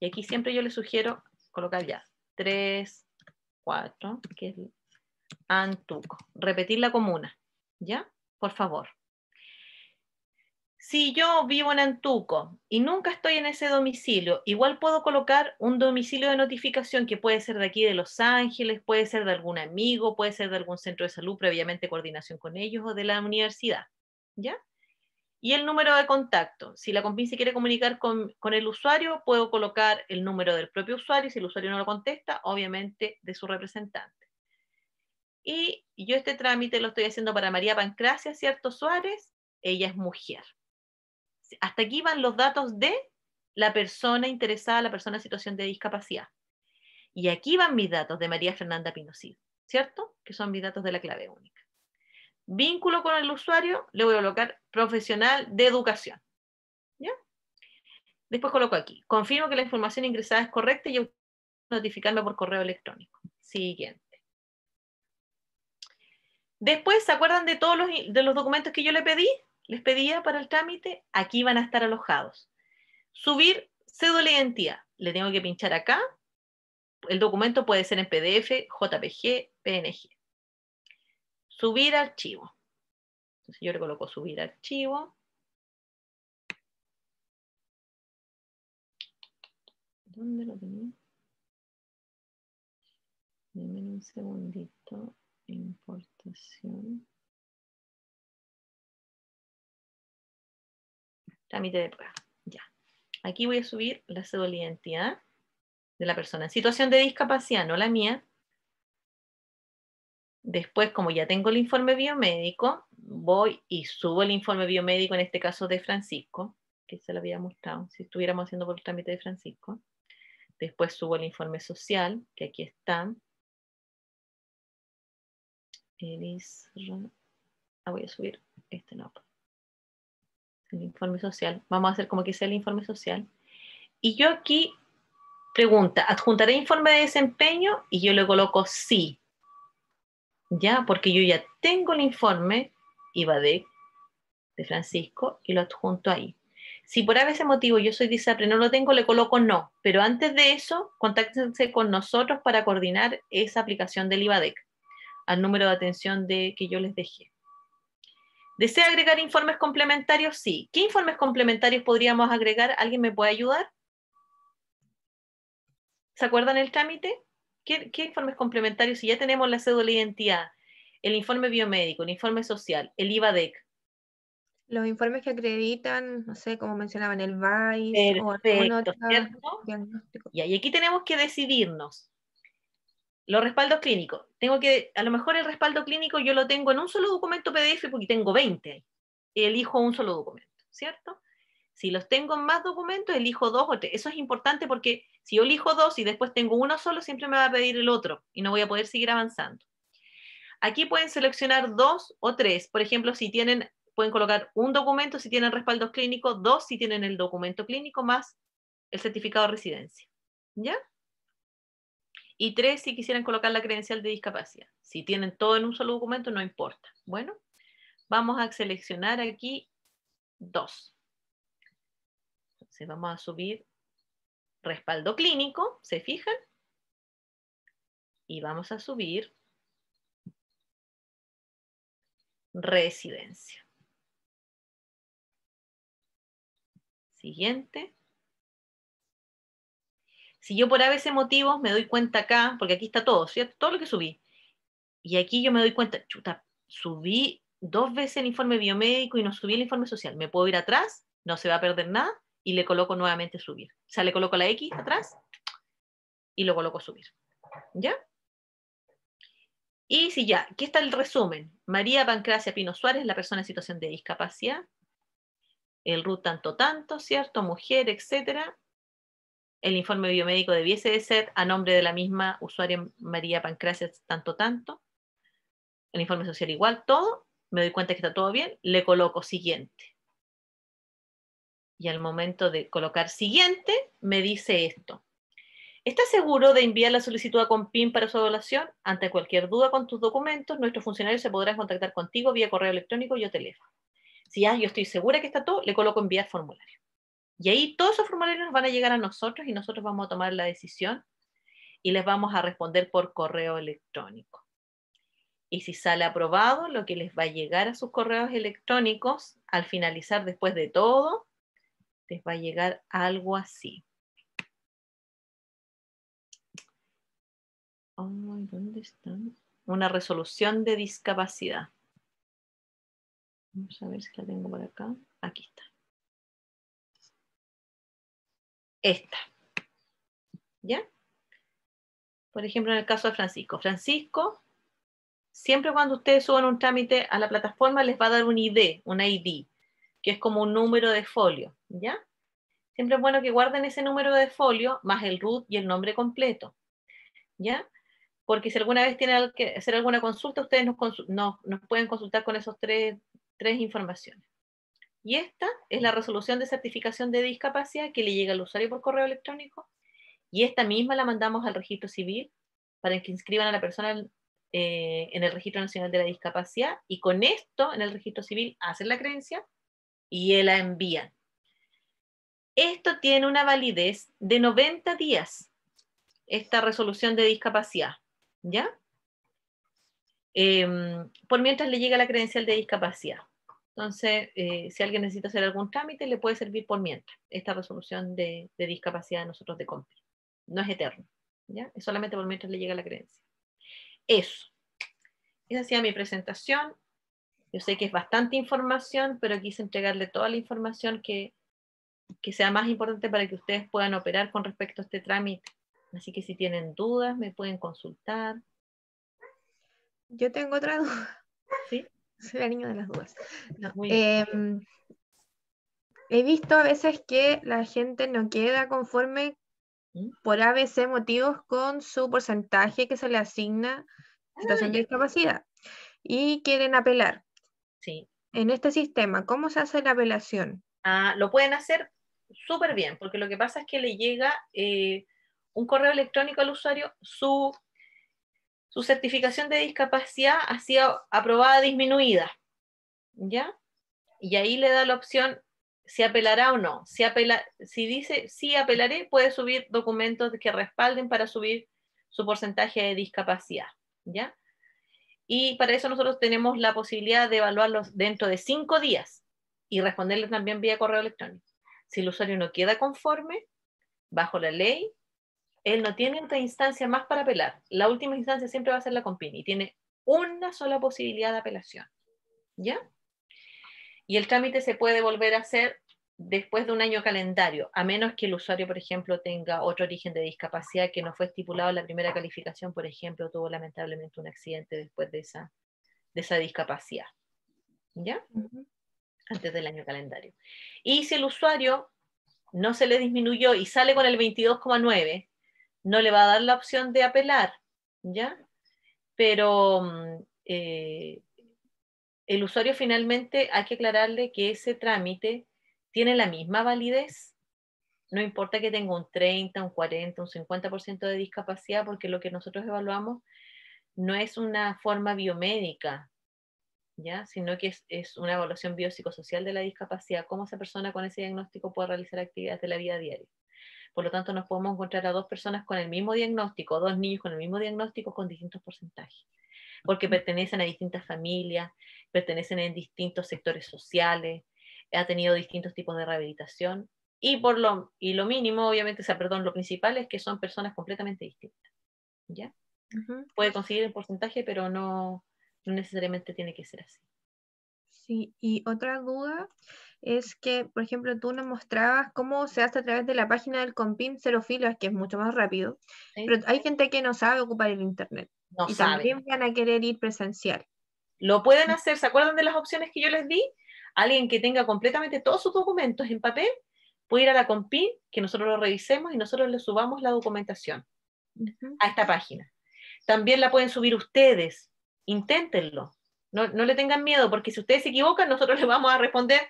Y aquí siempre yo le sugiero colocar ya 3, 4, que es Antuco. Repetir la comuna, ¿ya? por favor. Si yo vivo en Antuco y nunca estoy en ese domicilio, igual puedo colocar un domicilio de notificación que puede ser de aquí de Los Ángeles, puede ser de algún amigo, puede ser de algún centro de salud, previamente coordinación con ellos o de la universidad. ¿Ya? Y el número de contacto. Si la COMPIN quiere comunicar con, con, el usuario, puedo colocar el número del propio usuario. Si el usuario no lo contesta, obviamente de su representante. Y yo este trámite lo estoy haciendo para María Pancracia, ¿cierto? Suárez, ella es mujer. Hasta aquí van los datos de la persona interesada, la persona en situación de discapacidad. Y aquí van mis datos de María Fernanda Pinocid, ¿cierto? Que son mis datos de la clave única. Vínculo con el usuario, le voy a colocar profesional de educación. ¿Ya? Después coloco aquí. Confirmo que la información ingresada es correcta y notificarme por correo electrónico. Siguiente. Después, ¿se acuerdan de todos los, de los documentos que yo les pedí? Les pedía para el trámite, aquí van a estar alojados. Subir cédula de identidad. Le tengo que pinchar acá. El documento puede ser en PDF, JPG, PNG. Subir archivo. Entonces yo le coloco subir archivo. ¿Dónde lo tenía? un segundito importación. Trámite ah, de prueba. Ya. Aquí voy a subir la cédula de identidad de la persona en situación de discapacidad, no la mía. Después, como ya tengo el informe biomédico, voy y subo el informe biomédico, en este caso de Francisco, que se lo había mostrado, si estuviéramos haciendo por el trámite de Francisco. Después subo el informe social, que aquí está, Ah, voy a este El informe social. Vamos a hacer como que sea el informe social. Y yo aquí pregunta, ¿adjuntaré informe de desempeño? Y yo le coloco sí. Ya, porque yo ya tengo el informe IVADEC de, Francisco y lo adjunto ahí. Si por ese motivo yo soy disapre, no lo tengo, le coloco no. Pero antes de eso, contáctense con nosotros para coordinar esa aplicación del IVADEC al número de atención de, que yo les dejé. ¿Desea agregar informes complementarios? Sí. ¿Qué informes complementarios podríamos agregar? ¿Alguien me puede ayudar? ¿Se acuerdan el trámite? ¿Qué, informes complementarios? Si ya tenemos la cédula de identidad, el informe biomédico, el informe social, el IVADEC. Los informes que acreditan, no sé, como mencionaban, el VAIS o algún otro diagnóstico. y aquí tenemos que decidirnos los respaldos clínicos. Tengo que, a lo mejor el respaldo clínico yo lo tengo en un solo documento PDF porque tengo 20. Elijo un solo documento, ¿cierto? Si los tengo en más documentos, elijo dos o tres. Eso es importante porque si yo elijo dos y después tengo uno solo, siempre me va a pedir el otro y no voy a poder seguir avanzando. Aquí pueden seleccionar dos o tres. Por ejemplo, si tienen, pueden colocar un documento si tienen respaldos clínicos, dos si tienen el documento clínico más el certificado de residencia. ¿Ya? Y tres, si quisieran colocar la credencial de discapacidad. Si tienen todo en un solo documento, no importa. Bueno, vamos a seleccionar aquí dos. Entonces vamos a subir respaldo clínico, ¿se fijan? Y vamos a subir residencia. Siguiente. Si yo por a veces motivos me doy cuenta acá, porque aquí está todo, ¿cierto? Todo lo que subí. Y aquí yo me doy cuenta, chuta, subí dos veces el informe biomédico y no subí el informe social. Me puedo ir atrás, no se va a perder nada, y le coloco nuevamente subir. O sea, le coloco la X atrás y lo coloco subir. ¿Ya? Y si ya, aquí está el resumen. María Pancracia Pino Suárez, la persona en situación de discapacidad. El RUT tanto tanto, ¿cierto? Mujer, etcétera el informe biomédico de ser a nombre de la misma usuaria María Pancracias tanto tanto, el informe social igual, todo, me doy cuenta que está todo bien, le coloco siguiente. Y al momento de colocar siguiente, me dice esto. ¿Estás seguro de enviar la solicitud a PIN para su evaluación? Ante cualquier duda con tus documentos, nuestros funcionarios se podrán contactar contigo vía correo electrónico y o teléfono. Si ya yo estoy segura que está todo, le coloco enviar formulario. Y ahí todos esos formularios nos van a llegar a nosotros y nosotros vamos a tomar la decisión y les vamos a responder por correo electrónico. Y si sale aprobado, lo que les va a llegar a sus correos electrónicos, al finalizar después de todo, les va a llegar algo así. ¿Dónde Una resolución de discapacidad. Vamos a ver si la tengo por acá. Aquí está. esta. ¿Ya? Por ejemplo, en el caso de Francisco. Francisco, siempre cuando ustedes suban un trámite a la plataforma, les va a dar un ID, un ID, que es como un número de folio. ¿Ya? Siempre es bueno que guarden ese número de folio más el root y el nombre completo. ¿Ya? Porque si alguna vez tienen que hacer alguna consulta, ustedes nos, pueden consultar con esos tres, tres informaciones. Y esta es la resolución de certificación de discapacidad que le llega al usuario por correo electrónico. Y esta misma la mandamos al registro civil para que inscriban a la persona eh, en el Registro Nacional de la Discapacidad. Y con esto, en el registro civil, hacen la creencia y la envían. Esto tiene una validez de 90 días, esta resolución de discapacidad. ¿Ya? Em, por mientras le llega la credencial de discapacidad. Entonces, eh, si alguien necesita hacer algún trámite, le puede servir por mientras esta resolución de, discapacidad de nosotros de compra. No es eterno, ¿ya? Es solamente por mientras le llega la creencia. Eso. Esa ha mi presentación. Yo sé que es bastante información, pero quise entregarle toda la información que, que sea más importante para que ustedes puedan operar con respecto a este trámite. Así que si tienen dudas, me pueden consultar. Yo tengo otra duda. ¿Sí? soy la de las dudas. Em, he visto a veces que la gente no queda conforme ¿Mm? por ABC motivos con su porcentaje que se le asigna a ah, situación de discapacidad y quieren apelar. Sí. En este sistema, ¿cómo se hace la apelación? Ah, lo pueden hacer súper bien, porque lo que pasa es que le llega eh, un correo electrónico al usuario, su su certificación de discapacidad ha sido aprobada disminuida. ¿Ya? Y ahí le da la opción si apelará o no. Si, si dice sí apelaré, puede subir documentos que respalden para subir su porcentaje de discapacidad. ¿Ya? Y para eso nosotros tenemos la posibilidad de evaluarlos dentro de cinco días y responderles también vía correo electrónico. Si el usuario no queda conforme, bajo la ley, él no tiene otra instancia más para apelar. La última instancia siempre va a ser la compini. Tiene una sola posibilidad de apelación. ¿Ya? Y el trámite se puede volver a hacer después de un año calendario, a menos que el usuario, por ejemplo, tenga otro origen de discapacidad que no fue estipulado en la primera calificación, por ejemplo, tuvo lamentablemente un accidente después de esa, de esa discapacidad. ¿Ya? Antes del año calendario. Y si el usuario no se le disminuyó y sale con el 22,9, no le va a dar la opción de apelar, ¿ya? Pero mm, eh, el usuario finalmente hay que aclararle que ese trámite tiene la misma validez, no importa que tenga un 30, un 40, un 50% de discapacidad, porque lo que nosotros evaluamos no es una forma biomédica, ¿ya? sino que es, es, una evaluación biopsicosocial de la discapacidad, cómo esa persona con ese diagnóstico puede realizar actividades de la vida diaria. Por lo tanto, nos podemos encontrar a dos personas con el mismo diagnóstico, dos niños con el mismo diagnóstico con distintos porcentajes, porque pertenecen a distintas familias, pertenecen en distintos sectores sociales, ha tenido distintos tipos de rehabilitación y por lo y lo mínimo, obviamente, o sea, perdón, lo principal es que son personas completamente distintas. ¿Ya? Puede conseguir el porcentaje, pero no, no necesariamente tiene que ser así. Sí, y otra duda es que, por ejemplo, tú nos mostrabas cómo se hace a través de la página del Compin Cero Filas, que es mucho más rápido, pero hay gente que no sabe ocupar el Internet. No y también van a querer ir presencial. Lo pueden mm. hacer, ¿se acuerdan de las opciones que yo les di? Alguien que tenga completamente todos sus documentos en papel, puede ir a la Compin, que nosotros lo revisemos y nosotros le subamos la documentación a esta página. También la pueden subir ustedes, inténtenlo. No, no le tengan miedo, porque si ustedes se equivocan, nosotros les vamos a responder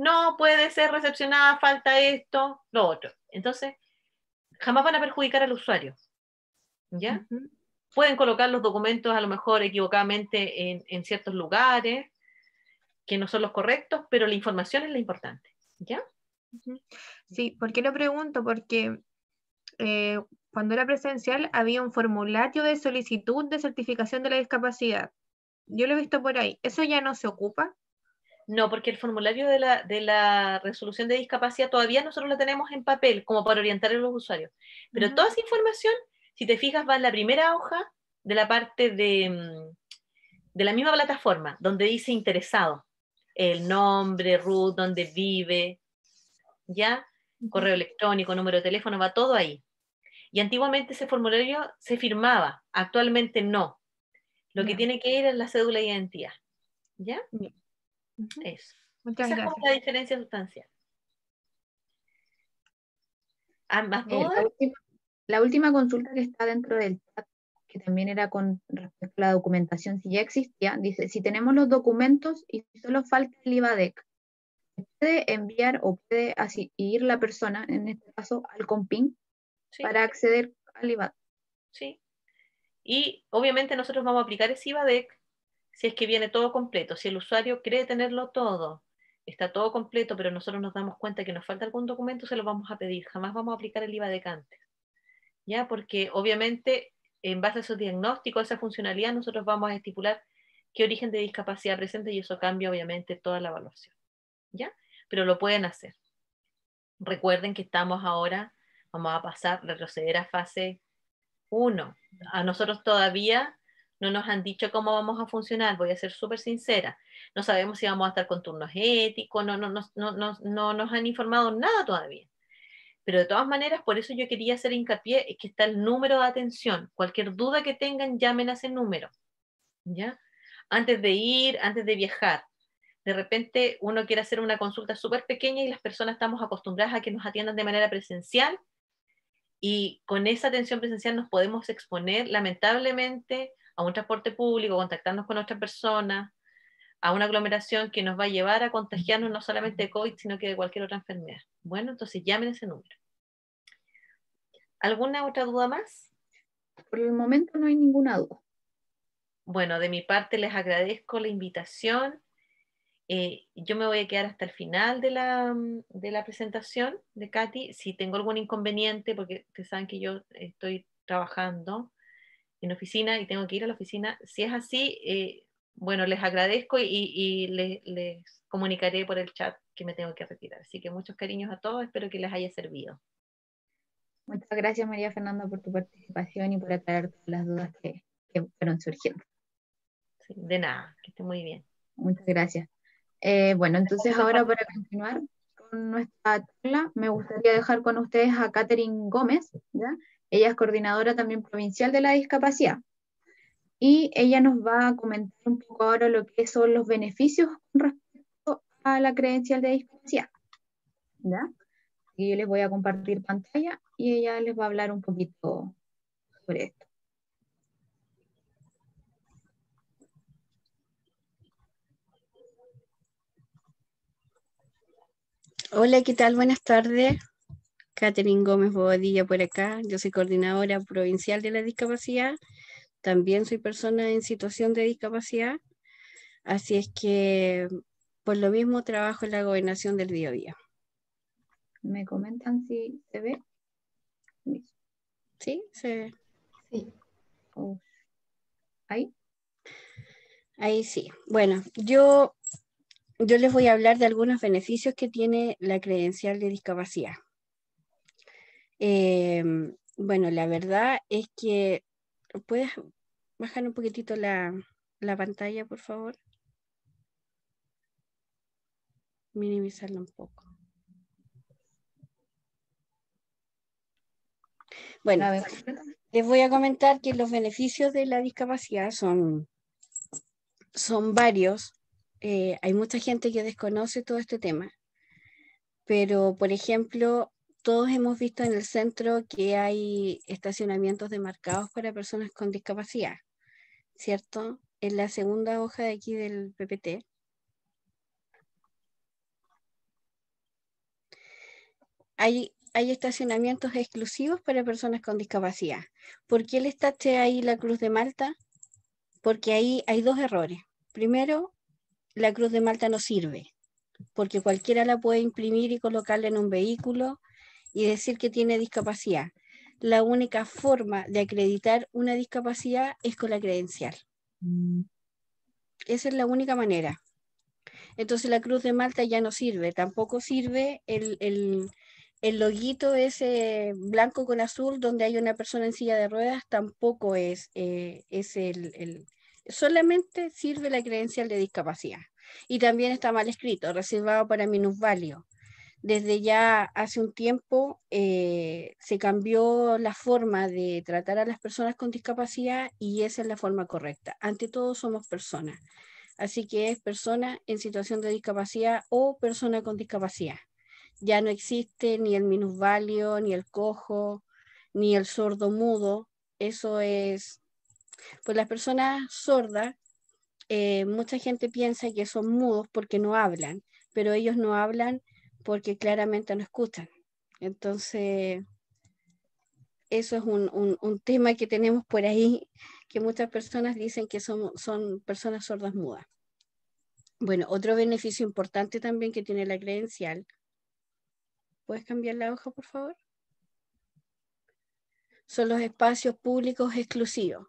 no puede ser recepcionada, falta esto, lo otro. Entonces, jamás van a perjudicar al usuario. ¿Ya? Pueden colocar los documentos a lo mejor equivocadamente en, ciertos lugares que no son los correctos, pero la información es la importante. ¿Ya? Sí, ¿por qué lo pregunto? Porque eh, cuando era presencial había un formulario de solicitud de certificación de la discapacidad. Yo lo he visto por ahí. ¿Eso ya no se ocupa? No, porque el formulario de la, resolución de discapacidad todavía nosotros lo tenemos en papel, como para orientar a los usuarios. Pero toda esa información, si te fijas, va en la primera hoja de la parte de, mm, la misma plataforma, donde dice interesado. El nombre, root, donde vive, ¿ya? Correo electrónico, número de teléfono, va todo ahí. Y antiguamente ese formulario se firmaba, actualmente no. Lo que tiene que ir es la cédula de identidad, ¿ya? Muchas Esa es la diferencia sustancial. Ambas eh, La última, consulta que está dentro del chat que también era con respecto a la documentación, si ya existía, dice, si tenemos los documentos y solo falta el IVADEC, ¿puede enviar o puede así ir la persona, en este caso, al COMPIN para acceder al IVADEC? Sí. Y obviamente nosotros vamos a aplicar ese IVADEC si es que viene todo completo, si el usuario cree tenerlo todo, está todo completo, pero nosotros nos damos cuenta que nos falta algún documento, se lo vamos a pedir, jamás vamos a aplicar el IVA de Cantes. ¿Ya? Porque obviamente en base a esos diagnósticos, a esa funcionalidad, nosotros vamos a estipular qué origen de discapacidad presente, y eso cambia obviamente toda la evaluación. ¿Ya? Pero lo pueden hacer. Recuerden que estamos ahora, vamos a pasar, retroceder a fase 1. A nosotros todavía no nos han dicho cómo vamos a funcionar, voy a ser súper sincera. No sabemos si vamos a estar con turnos éticos, no, no, no, no, nos han informado nada todavía. Pero de todas maneras, por eso yo quería hacer hincapié, es que está el número de atención. Cualquier duda que tengan, llamen a ese número. ¿Ya? Antes de ir, antes de viajar. De repente uno quiere hacer una consulta súper pequeña y las personas estamos acostumbradas a que nos atiendan de manera presencial y con esa atención presencial nos podemos exponer lamentablemente a un transporte público, contactarnos con otras persona, a una aglomeración que nos va a llevar a contagiarnos no solamente de COVID, sino que de cualquier otra enfermedad. Bueno, entonces llamen ese número. ¿Alguna otra duda más? Por el momento no hay ninguna duda. Bueno, de mi parte les agradezco la invitación. Eh, yo me voy a quedar hasta el final de la, de la presentación de Katy. Si tengo algún inconveniente, porque ustedes saben que yo estoy trabajando, en oficina y tengo que ir a la oficina. Si es así, eh, bueno, les agradezco y, les, comunicaré por el chat que me tengo que retirar. Así que muchos cariños a todos, espero que les haya servido. Muchas gracias María Fernanda por tu participación y por aclarar todas las dudas que, fueron surgiendo. Sí, de nada, que esté muy bien. Muchas gracias. Eh, bueno, entonces ahora para continuar con nuestra charla, me gustaría dejar con ustedes a Catherine Gómez, ¿ya? Ella es coordinadora también provincial de la discapacidad. Y ella nos va a comentar un poco ahora lo que son los beneficios con respecto a la credencial de discapacidad. yo les voy a compartir pantalla y ella les va a hablar un poquito sobre esto. Hola, ¿qué tal? Buenas tardes. Catherine Gómez Bobadilla por acá. Yo soy coordinadora provincial de la discapacidad. También soy persona en situación de discapacidad. Así es que por lo mismo trabajo en la gobernación del día a día. ¿Me comentan si se ve? Sí, se ve. Sí. ¿Ahí? Ahí sí. Bueno, yo, yo les voy a hablar de algunos beneficios que tiene la credencial de discapacidad. Em, bueno, la verdad es que puedes bajar un poquitito la, la pantalla, por favor. Minimizarla un poco. Bueno, les voy a comentar que los beneficios de la discapacidad son, son varios. Eh, hay mucha gente que desconoce todo este tema, pero por ejemplo, todos hemos visto en el centro que hay estacionamientos demarcados para personas con discapacidad, ¿cierto? En la segunda hoja de aquí del PPT. Hay, estacionamientos exclusivos para personas con discapacidad. ¿Por qué le taché ahí la Cruz de Malta? Porque ahí hay dos errores. Primero, la Cruz de Malta no sirve, porque cualquiera la puede imprimir y colocarla en un vehículo y decir que tiene discapacidad. La única forma de acreditar una discapacidad es con la credencial. Mm. Esa es la única manera. Entonces la Cruz de Malta ya no sirve, tampoco sirve el, el, loguito ese blanco con azul donde hay una persona en silla de ruedas, tampoco es, eh, es el, solamente sirve la credencial de discapacidad. Y también está mal escrito, reservado para minusvalio desde ya hace un tiempo eh, se cambió la forma de tratar a las personas con discapacidad y esa es la forma correcta. Ante todo somos personas, así que es persona en situación de discapacidad o persona con discapacidad. Ya no existe ni el minusvalio, ni el cojo, ni el sordo mudo. Eso es, pues las personas sordas, eh, mucha gente piensa que son mudos porque no hablan, pero ellos no hablan porque claramente no escuchan. Entonces, eso es un, tema que tenemos por ahí, que muchas personas dicen que son, son personas sordas mudas. Bueno, otro beneficio importante también que tiene la credencial. ¿Puedes cambiar la hoja, por favor? Son los espacios públicos exclusivos.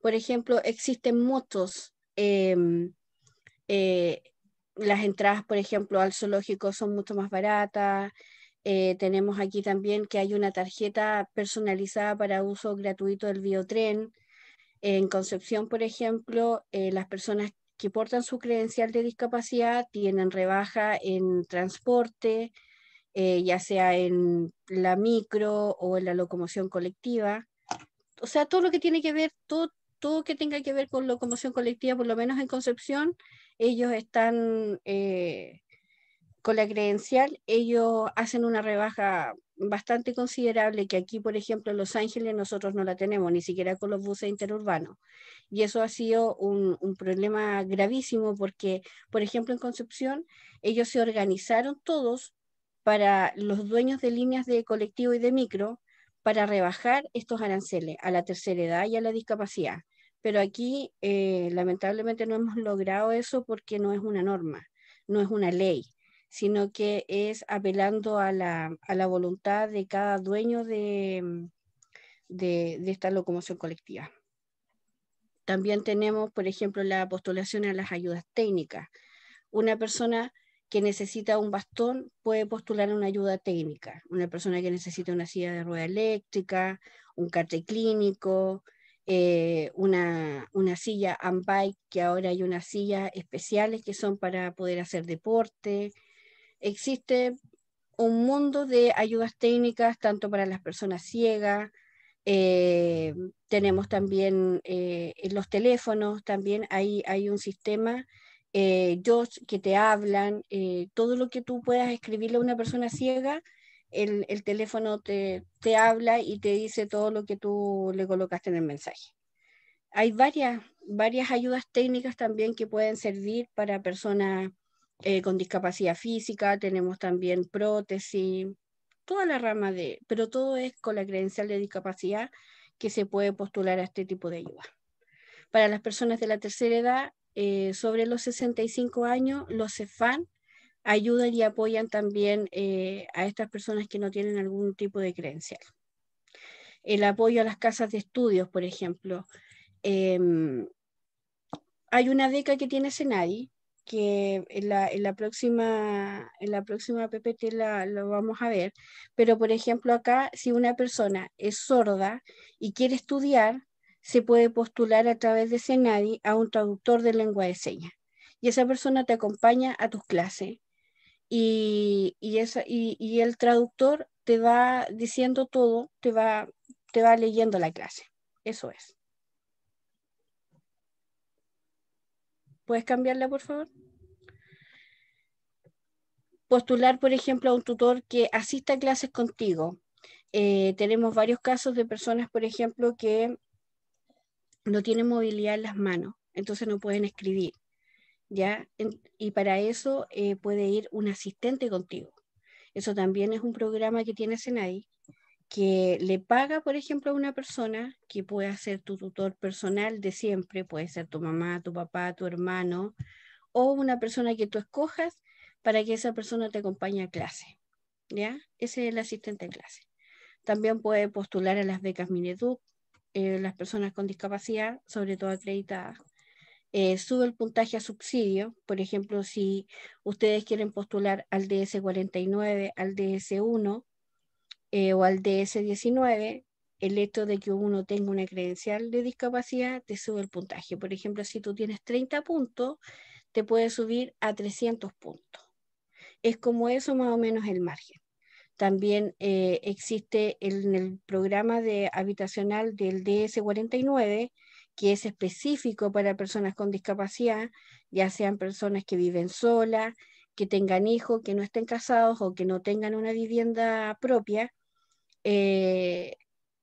Por ejemplo, existen motos em, eh, las entradas, por ejemplo, al zoológico son mucho más baratas. Eh, tenemos aquí también que hay una tarjeta personalizada para uso gratuito del biotren. En Concepción, por ejemplo, eh, las personas que portan su credencial de discapacidad tienen rebaja en transporte, eh, ya sea en la micro o en la locomoción colectiva. O sea, todo lo que tiene que ver, todo, todo que tenga que ver con locomoción colectiva, por lo menos en Concepción, ellos están eh, con la credencial, ellos hacen una rebaja bastante considerable que aquí, por ejemplo, en Los Ángeles nosotros no la tenemos, ni siquiera con los buses interurbanos. Y eso ha sido un, un problema gravísimo porque, por ejemplo, en Concepción, ellos se organizaron todos para los dueños de líneas de colectivo y de micro para rebajar estos aranceles a la tercera edad y a la discapacidad pero aquí eh, lamentablemente no hemos logrado eso porque no es una norma, no es una ley, sino que es apelando a la, voluntad de cada dueño de, esta locomoción colectiva. También tenemos, por ejemplo, la postulación a las ayudas técnicas. Una persona que necesita un bastón puede postular una ayuda técnica. Una persona que necesita una silla de rueda eléctrica, un cartel clínico, eh, una, silla unbike que ahora hay unas sillas especiales que son para poder hacer deporte. Existe un mundo de ayudas técnicas, tanto para las personas ciegas, eh, tenemos también eh, los teléfonos, también hay, un sistema, que te hablan, todo lo que tú puedas escribirle a una persona ciega, el, teléfono te, habla y te dice todo lo que tú le colocaste en el mensaje. Hay varias, varias ayudas técnicas también que pueden servir para personas eh, con discapacidad física, tenemos también prótesis, toda la rama de, pero todo es con la credencial de discapacidad que se puede postular a este tipo de ayuda. Para las personas de la tercera edad, eh, sobre los 65 años, los CEFAN ayudan y apoyan también eh, a estas personas que no tienen algún tipo de credencial. El apoyo a las casas de estudios, por ejemplo. Em, hay una beca que tiene Senadi, que en la, en la, próxima, en la próxima PPT la, lo vamos a ver, pero por ejemplo acá, si una persona es sorda y quiere estudiar, se puede postular a través de Senadi a un traductor de lengua de señas. Y esa persona te acompaña a tus clases, y, y, el traductor te va diciendo todo, te va, te va leyendo la clase. Eso es. ¿Puedes cambiarla, por favor? Postular, por ejemplo, a un tutor que asista a clases contigo. Eh, tenemos varios casos de personas, por ejemplo, que no tienen movilidad en las manos, entonces no pueden escribir y para eso eh, puede ir un asistente contigo. Eso también es un programa que tiene Senai, que le paga, por ejemplo, a una persona que pueda ser tu tutor personal de siempre, puede ser tu mamá, tu papá, tu hermano, o una persona que tú escojas para que esa persona te acompañe a clase. ¿Ya? Ese es el asistente en clase. También puede postular a las becas Mineduc, eh, las personas con discapacidad, sobre todo acreditadas. Eh, sube el puntaje a subsidio. Por ejemplo, si ustedes quieren postular al DS49, al DS1 eh, o al DS19, el hecho de que uno tenga una credencial de discapacidad te sube el puntaje. Por ejemplo, si tú tienes 30 puntos, te puede subir a 300 puntos. Es como eso más o menos el margen. También eh, existe en el programa de habitacional del DS49, que es específico para personas con discapacidad, ya sean personas que viven solas, que tengan hijos, que no estén casados o que no tengan una vivienda propia, eh,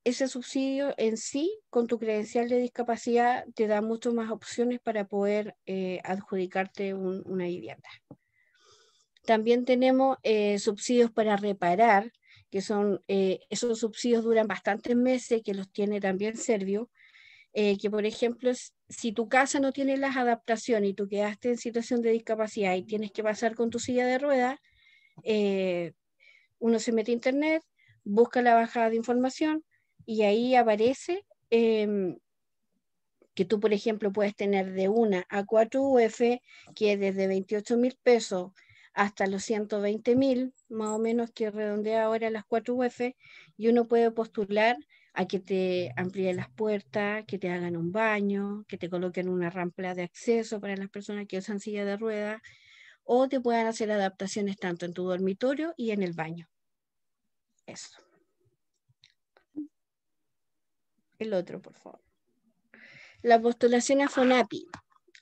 ese subsidio en sí, con tu credencial de discapacidad, te da mucho más opciones para poder eh, adjudicarte una vivienda. También tenemos eh, subsidios para reparar, que son, esos subsidios duran bastantes meses, que los tiene también Servio, eh, que por ejemplo, si tu casa no tiene las adaptaciones y tú quedaste en situación de discapacidad y tienes que pasar con tu silla de ruedas, eh, uno se mete a internet, busca la bajada de información y ahí aparece em, que tú, por ejemplo, puedes tener de una a 4 UF, que es desde 28 mil pesos hasta los 120 mil, más o menos que redondea ahora las cuatro UF, y uno puede postular a que te amplíen las puertas, que te hagan un baño, que te coloquen una rampa de acceso para las personas que usan silla de ruedas, o te puedan hacer adaptaciones tanto en tu dormitorio y en el baño. Eso. El otro, por favor. La postulación a FONAPI.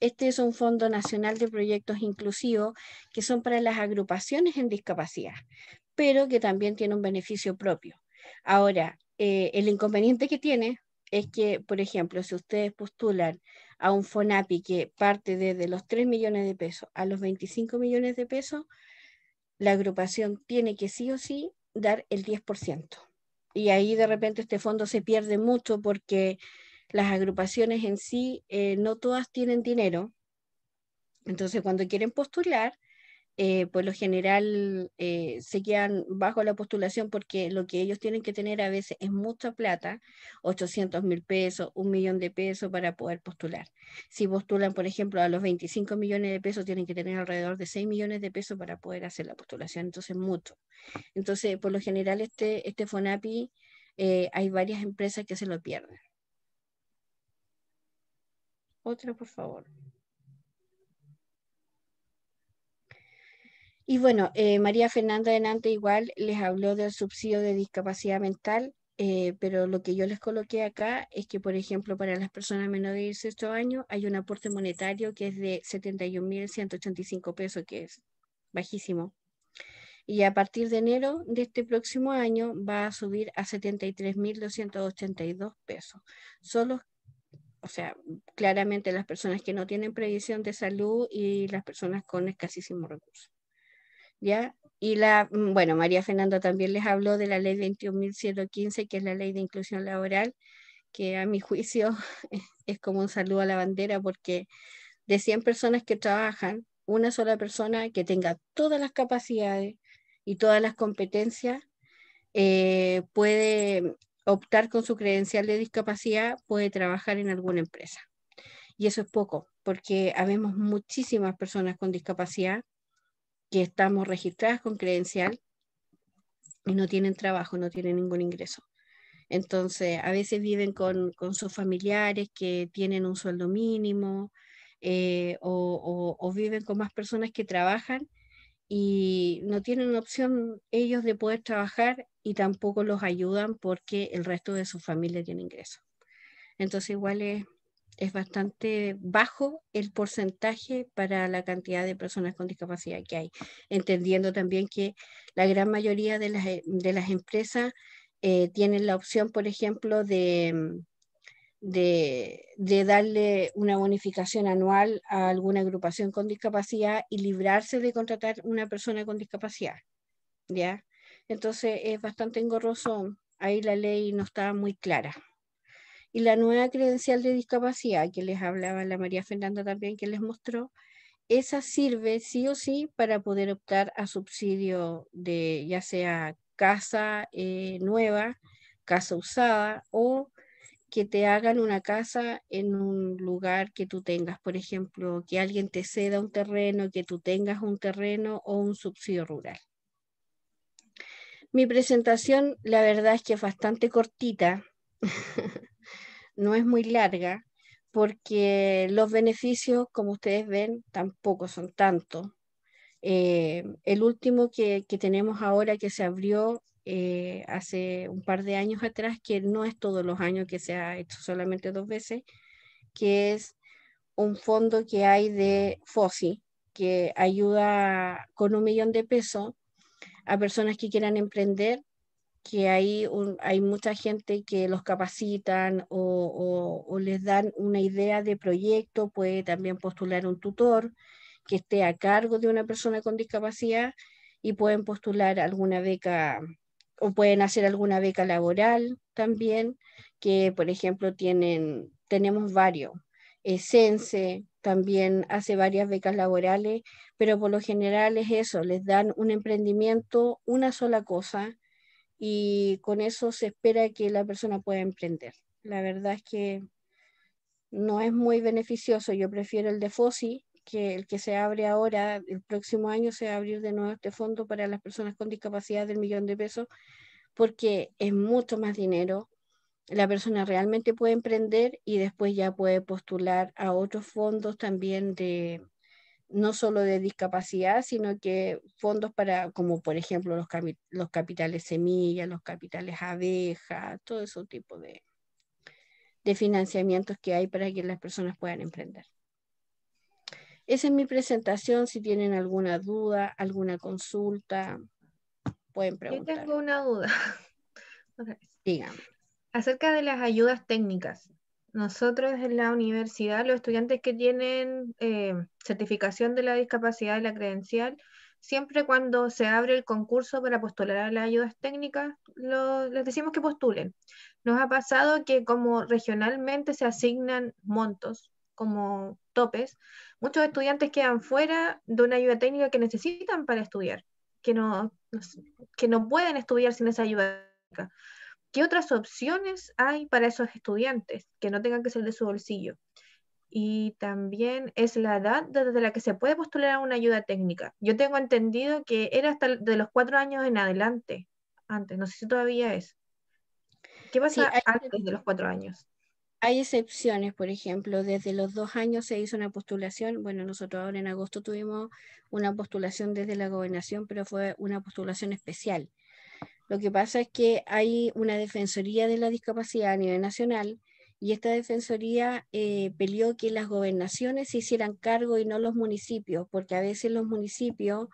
Este es un Fondo Nacional de Proyectos Inclusivos que son para las agrupaciones en discapacidad, pero que también tiene un beneficio propio. Ahora, eh, el inconveniente que tiene es que, por ejemplo, si ustedes postulan a un FONAPI que parte desde los 3 millones de pesos a los 25 millones de pesos, la agrupación tiene que sí o sí dar el 10%. Y ahí de repente este fondo se pierde mucho porque las agrupaciones en sí eh, no todas tienen dinero. Entonces, cuando quieren postular, eh, por lo general eh, se quedan bajo la postulación porque lo que ellos tienen que tener a veces es mucha plata, 800 mil pesos, un millón de pesos para poder postular. Si postulan, por ejemplo, a los 25 millones de pesos, tienen que tener alrededor de 6 millones de pesos para poder hacer la postulación, entonces mucho. Entonces, por lo general, este, este FONAPI, eh, hay varias empresas que se lo pierden. Otra, por favor. Y bueno, eh, María Fernanda de Nante igual les habló del subsidio de discapacidad mental, eh, pero lo que yo les coloqué acá es que, por ejemplo, para las personas menores de 18 años hay un aporte monetario que es de 71.185 pesos, que es bajísimo. Y a partir de enero de este próximo año va a subir a 73.282 pesos. Solo o sea, claramente las personas que no tienen previsión de salud y las personas con escasísimos recursos. Y la, mm, bueno, María Fernanda también les habló de la ley 21.115, que es la ley de inclusión laboral, que a mi juicio es como un saludo a la bandera, porque de 100 personas que trabajan, una sola persona que tenga todas las capacidades y todas las competencias eh, puede optar con su credencial de discapacidad, puede trabajar en alguna empresa. Y eso es poco, porque habemos muchísimas personas con discapacidad que estamos registradas con credencial y no tienen trabajo, no tienen ningún ingreso. Entonces, a veces viven con, con sus familiares que tienen un sueldo mínimo eh, o, viven con más personas que trabajan y no tienen opción ellos de poder trabajar y tampoco los ayudan porque el resto de su familia tiene ingreso. Entonces igual es es bastante bajo el porcentaje para la cantidad de personas con discapacidad que hay, entendiendo también que la gran mayoría de las, eh, empresas eh, tienen la opción, por ejemplo, mm, de, de, darle una bonificación anual a alguna agrupación con discapacidad y librarse de contratar una persona con discapacidad. ¿ya? Entonces es bastante engorroso, ahí la ley no está muy clara y la nueva credencial de discapacidad que les hablaba la María Fernanda también que les mostró, esa sirve sí o sí para poder optar a subsidio de ya sea casa eh, nueva, casa usada o que te hagan una casa en un lugar que tú tengas, por ejemplo, que alguien te ceda un terreno, que tú tengas un terreno o un subsidio rural. Mi presentación, la verdad es que es bastante cortita. no es muy larga porque los beneficios, como ustedes ven, tampoco son tantos. Eh, el último que, tenemos ahora que se abrió eh, hace un par de años atrás, que no es todos los años que se ha hecho solamente dos veces, que es un fondo que hay de FOSI, que ayuda con un millón de pesos a personas que quieran emprender que hay, mucha gente que los capacitan o, les dan una idea de proyecto, puede también postular un tutor que esté a cargo de una persona con discapacidad y pueden postular alguna beca o pueden hacer alguna beca laboral también, que por ejemplo tienen, tenemos varios. Eh, Sense también hace varias becas laborales, pero por lo general es eso, les dan un emprendimiento, una sola cosa, y con eso se espera que la persona pueda emprender. La verdad es que no es muy beneficioso. Yo prefiero el de FOSI, que el que se abre ahora, el próximo año se va a abrir de nuevo este fondo para las personas con discapacidad del millón de pesos, porque es mucho más dinero. La persona realmente puede emprender y después ya puede postular a otros fondos también de, no solo de discapacidad, sino que fondos para, como por ejemplo los, los capitales semillas, los capitales abeja, todo ese tipo de, de financiamientos que hay para que las personas puedan emprender. Esa es mi presentación. Si tienen alguna duda, alguna consulta, pueden preguntar. Yo tengo una duda. Okay. Acerca de las ayudas técnicas, nosotros en la universidad, los estudiantes que tienen eh, certificación de la discapacidad y la credencial, siempre cuando se abre el concurso para postular a las ayudas técnicas, les decimos que postulen. Nos ha pasado que como regionalmente se asignan montos como topes, muchos estudiantes quedan fuera de una ayuda técnica que necesitan para estudiar, que que no pueden estudiar sin esa ayuda técnica. ¿Qué otras opciones hay para esos estudiantes que no tengan que ser de su bolsillo? Y también es la edad desde la que se puede postular a una ayuda técnica. Yo tengo entendido que era hasta de los cuatro años en adelante, antes, no sé si todavía es. ¿Qué pasa antes de los cuatro años? Hay excepciones, por ejemplo, desde los dos años se hizo una postulación. Bueno, nosotros ahora en agosto tuvimos una postulación desde la gobernación, pero fue una postulación especial lo que pasa es que hay una Defensoría de la Discapacidad a nivel nacional y esta Defensoría eh, peleó que las gobernaciones se hicieran cargo y no los municipios, porque a veces los municipios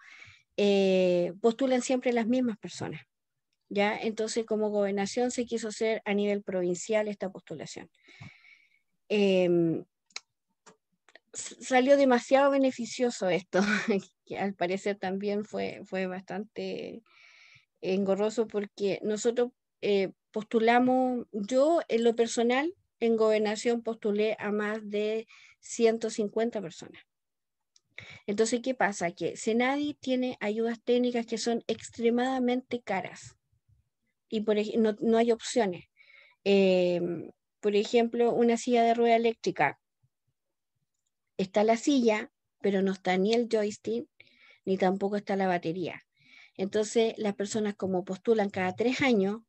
eh, postulan siempre las mismas personas. ¿ya? Entonces, como gobernación se quiso hacer a nivel provincial esta postulación. Em, salió demasiado beneficioso esto, que al parecer también fue, fue bastante engorroso porque nosotros eh, postulamos, yo en lo personal, en gobernación postulé a más de 150 personas. Entonces, ¿qué pasa? Que nadie tiene ayudas técnicas que son extremadamente caras y por, no, hay opciones. Eh, por ejemplo, una silla de rueda eléctrica. Está la silla, pero no está ni el joystick, ni tampoco está la batería. Entonces, las personas como postulan cada tres años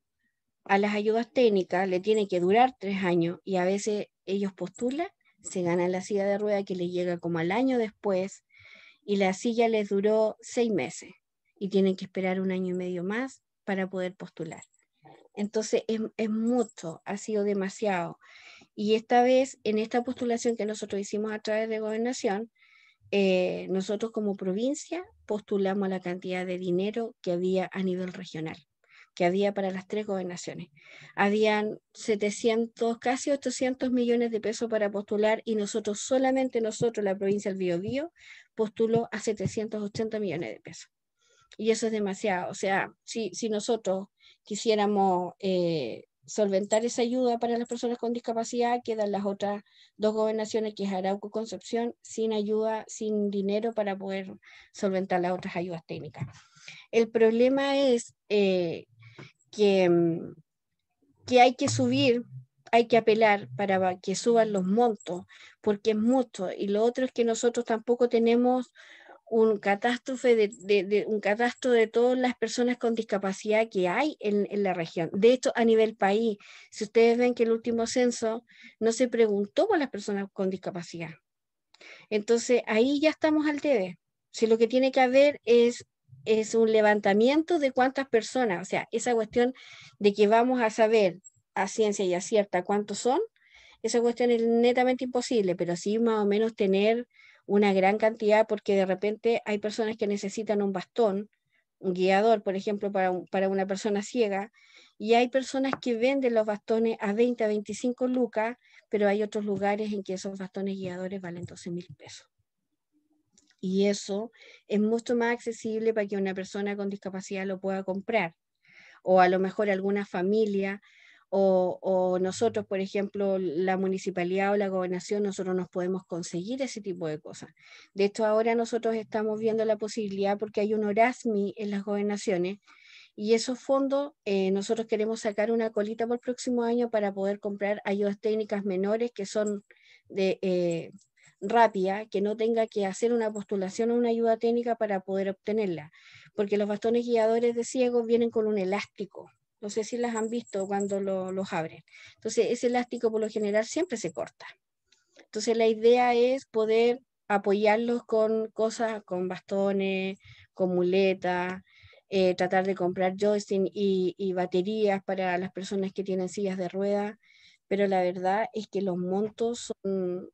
a las ayudas técnicas, le tiene que durar tres años y a veces ellos postulan, se ganan la silla de rueda que les llega como al año después y la silla les duró seis meses y tienen que esperar un año y medio más para poder postular. Entonces es, mucho, ha sido demasiado. Y esta vez, en esta postulación que nosotros hicimos a través de gobernación, eh, nosotros como provincia postulamos la cantidad de dinero que había a nivel regional, que había para las tres gobernaciones. Habían 700, casi 800 millones de pesos para postular y nosotros, solamente nosotros, la provincia del Biobío, postuló a 780 millones de pesos. Y eso es demasiado. O sea, si, si nosotros quisiéramos eh, solventar esa ayuda para las personas con discapacidad, quedan las otras dos gobernaciones, que es Arauco y Concepción, sin ayuda, sin dinero para poder solventar las otras ayudas técnicas. El problema es eh, que, mm, que hay que subir, hay que apelar para que suban los montos, porque es mucho. Y lo otro es que nosotros tampoco tenemos un catástrofe de, un catastro de todas las personas con discapacidad que hay en, la región. De hecho, a nivel país, si ustedes ven que el último censo no se preguntó por las personas con discapacidad. Entonces, ahí ya estamos al debe. Si lo que tiene que haber es, es un levantamiento de cuántas personas, o sea, esa cuestión de que vamos a saber a ciencia ya cierta cuántos son, esa cuestión es netamente imposible, pero sí más o menos tener una gran cantidad porque de repente hay personas que necesitan un bastón, un guiador, por ejemplo, para, una persona ciega, y hay personas que venden los bastones a 20, a 25 lucas, pero hay otros lugares en que esos bastones guiadores valen 12 mil pesos. Y eso es mucho más accesible para que una persona con discapacidad lo pueda comprar. O a lo mejor alguna familia o, nosotros, por ejemplo, la municipalidad o la gobernación, nosotros nos podemos conseguir ese tipo de cosas. De hecho, ahora nosotros estamos viendo la posibilidad porque hay un Orasmi en las gobernaciones y esos fondos eh, nosotros queremos sacar una colita por el próximo año para poder comprar ayudas técnicas menores que son de... Eh, rápida, que no tenga que hacer una postulación o una ayuda técnica para poder obtenerla, porque los bastones guiadores de ciegos vienen con un elástico, no sé si las han visto cuando los abren. Entonces, ese elástico por lo general siempre se corta. Entonces, la idea es poder apoyarlos con cosas, con bastones, con muletas, eh, tratar de comprar joystick y, baterías para las personas que tienen sillas de rueda pero la verdad es que los montos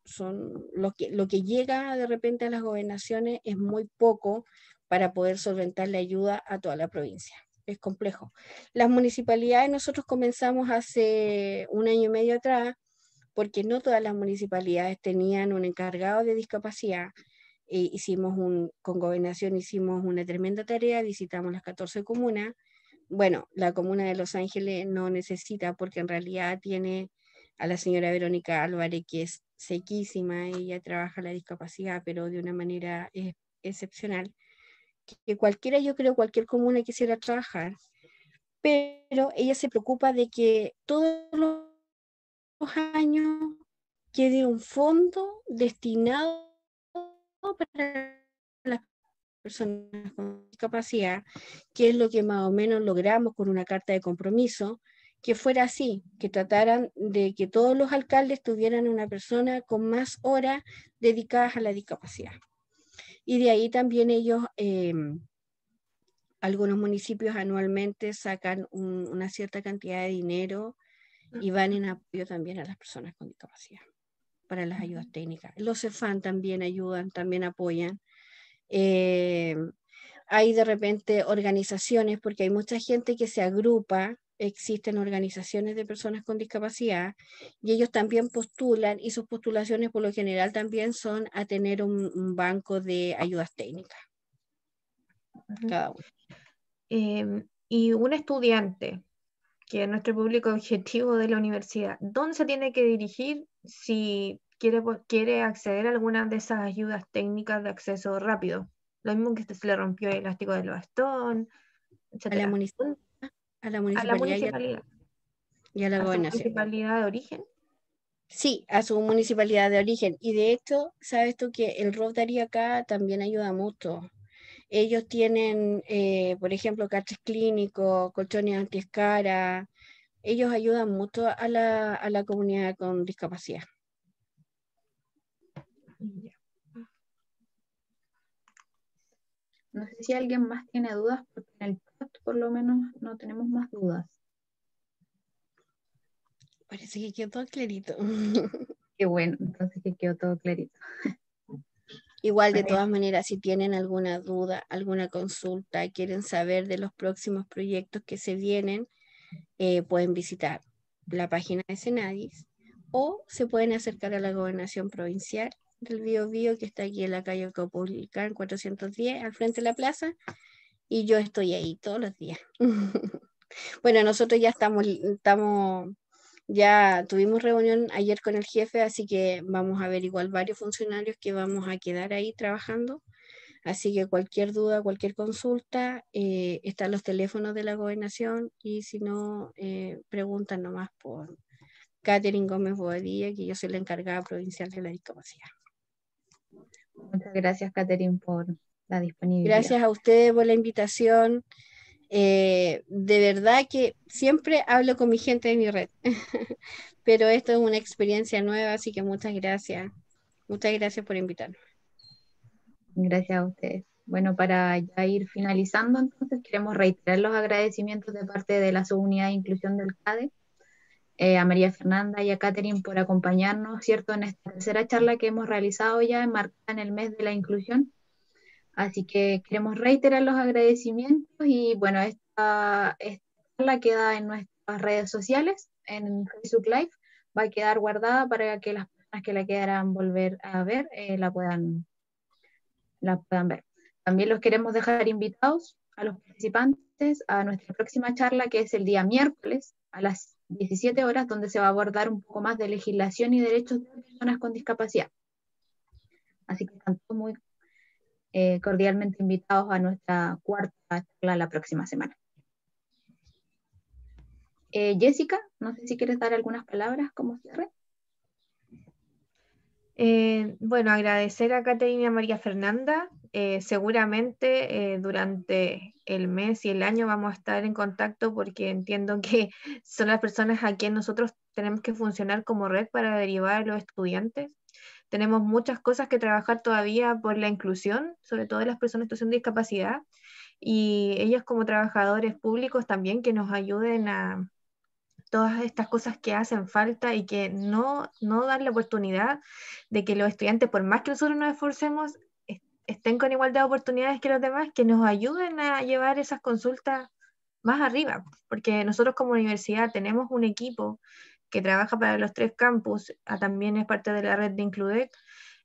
son, lo, que, lo que llega de repente a las gobernaciones es muy poco para poder solventar la ayuda a toda la provincia es complejo. Las municipalidades nosotros comenzamos hace un año y medio atrás porque no todas las municipalidades tenían un encargado de discapacidad. E hicimos un, con gobernación hicimos una tremenda tarea, visitamos las 14 comunas. Bueno, la comuna de Los Ángeles no necesita porque en realidad tiene a la señora Verónica Álvarez, que es sequísima, ella trabaja la discapacidad, pero de una manera excepcional que cualquiera, yo creo, cualquier comuna quisiera trabajar, pero ella se preocupa de que todos los años quede un fondo destinado para las personas con discapacidad, que es lo que más o menos logramos con una carta de compromiso, que fuera así, que trataran de que todos los alcaldes tuvieran una persona con más horas dedicadas a la discapacidad. Y de ahí también ellos, eh, algunos municipios anualmente sacan una cierta cantidad de dinero y van en apoyo también a las personas con discapacidad para las ayudas técnicas. Los CEFAN también ayudan, también apoyan. Eh, hay de repente organizaciones, porque hay mucha gente que se agrupa existen organizaciones de personas con discapacidad y ellos también postulan y sus postulaciones por lo general también son a tener un, banco de ayudas técnicas. Cada uno. Em, y un estudiante, que es nuestro público objetivo de la universidad, ¿dónde se tiene que dirigir si quiere, quiere acceder a alguna de esas ayudas técnicas de acceso rápido? Lo mismo que se le rompió el elástico del bastón, A la munición a la municipalidad, Y, a, la municipalidad de origen? Sí, a su municipalidad de origen. Y de hecho, sabes tú que el Rotary acá también ayuda mucho. Ellos tienen, eh, por ejemplo, cartes clínicos, colchones antiescara. Ellos ayudan mucho a la, a la comunidad con discapacidad. No sé si alguien más tiene dudas, porque en el por lo menos no tenemos más dudas. Parece que quedó todo clarito. Qué bueno, entonces que quedó todo clarito. Igual, de todas maneras, si tienen alguna duda, alguna consulta, quieren saber de los próximos proyectos que se vienen, eh, pueden visitar la página de Senadis o se pueden acercar a la gobernación provincial del Bio Bio, que está aquí en la calle en 410, al frente de la plaza, y yo estoy ahí todos los días. bueno, nosotros ya estamos, estamos, ya tuvimos reunión ayer con el jefe, así que vamos a ver igual varios funcionarios que vamos a quedar ahí trabajando. Así que cualquier duda, cualquier consulta, eh, están los teléfonos de la gobernación y si no, eh, preguntan nomás por Catherine Gómez Bodía, que yo soy la encargada provincial de la discapacidad. Muchas gracias, Catherine, por Gracias a ustedes por la invitación. Eh, de verdad que siempre hablo con mi gente de mi red, pero esto es una experiencia nueva, así que muchas gracias. Muchas gracias por invitarme. Gracias a ustedes. Bueno, para ya ir finalizando, entonces queremos reiterar los agradecimientos de parte de la subunidad de inclusión del CADE, eh, a María Fernanda y a Catherine por acompañarnos, ¿cierto?, en esta tercera charla que hemos realizado ya enmarcada en el mes de la inclusión Así que queremos reiterar los agradecimientos y bueno, esta, charla queda en nuestras redes sociales, en Facebook Live, va a quedar guardada para que las personas que la quieran volver a ver eh, la, puedan, la puedan ver. También los queremos dejar invitados a los participantes a nuestra próxima charla que es el día miércoles a las 17 horas, donde se va a abordar un poco más de legislación y derechos de personas con discapacidad. Así que tanto, muy eh, cordialmente invitados a nuestra cuarta charla la próxima semana. Eh, Jessica, no sé si quieres dar algunas palabras como cierre. Eh, bueno, agradecer a Caterina María Fernanda. seguramente durante el mes y el año vamos a estar en contacto porque entiendo que son las personas a quienes nosotros tenemos que funcionar como red para derivar a los estudiantes. Tenemos muchas cosas que trabajar todavía por la inclusión, sobre todo de las personas en situación de discapacidad, y ellas como trabajadores públicos también que nos ayuden a todas estas cosas que hacen falta y que no, no dan la oportunidad de que los estudiantes, por más que nosotros nos esforcemos, estén con igualdad de oportunidades que los demás, que nos ayuden a llevar esas consultas más arriba, porque nosotros como universidad tenemos un equipo que trabaja para los tres campus, ah, también es parte de la red de Includec,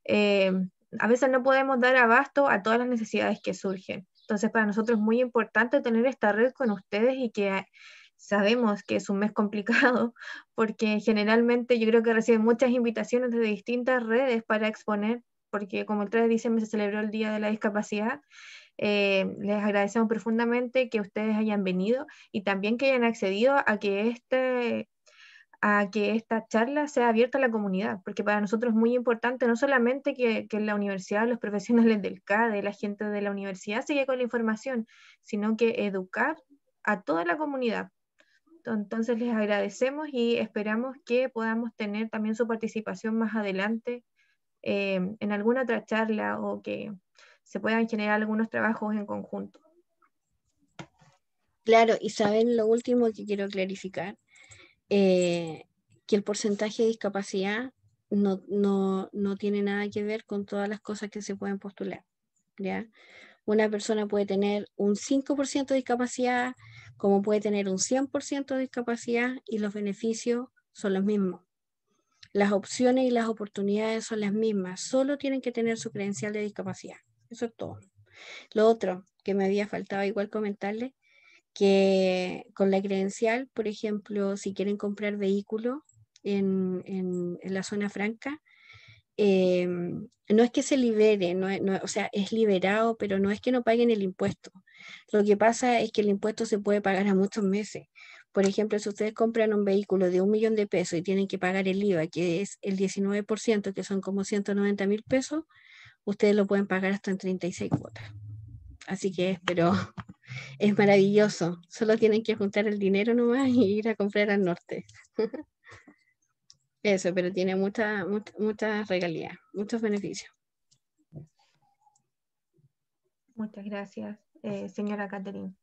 eh, a veces no podemos dar abasto a todas las necesidades que surgen. Entonces, para nosotros es muy importante tener esta red con ustedes y que sabemos que es un mes complicado, porque generalmente yo creo que reciben muchas invitaciones de distintas redes para exponer, porque como el 3 de diciembre se celebró el Día de la Discapacidad, eh, les agradecemos profundamente que ustedes hayan venido y también que hayan accedido a que este, a que esta charla sea abierta a la comunidad, porque para nosotros es muy importante no solamente que, la universidad, los profesionales del CADE, la gente de la universidad siga con la información, sino que educar a toda la comunidad. Entonces les agradecemos y esperamos que podamos tener también su participación más adelante eh, en alguna otra charla o que se puedan generar algunos trabajos en conjunto. Claro, Isabel, lo último que quiero clarificar, eh, que el porcentaje de discapacidad no, tiene nada que ver con todas las cosas que se pueden postular. ¿ya? Una persona puede tener un 5% de discapacidad, como puede tener un 100% de discapacidad, y los beneficios son los mismos. Las opciones y las oportunidades son las mismas, solo tienen que tener su credencial de discapacidad. Eso es todo. Lo otro que me había faltado igual comentarle que con la credencial, por ejemplo, si quieren comprar vehículo en, la zona franca, eh, no es que se libere, no, o sea, es liberado, pero no es que no paguen el impuesto. Lo que pasa es que el impuesto se puede pagar a muchos meses. Por ejemplo, si ustedes compran un vehículo de un millón de pesos y tienen que pagar el IVA, que es el 19%, que son como 190 mil pesos, ustedes lo pueden pagar hasta en 36 cuotas. Así que, pero es maravilloso. Solo tienen que juntar el dinero nomás y ir a comprar al norte. Eso, pero tiene mucha, mucha regalías, muchos beneficios. Muchas gracias, eh, señora Catherine.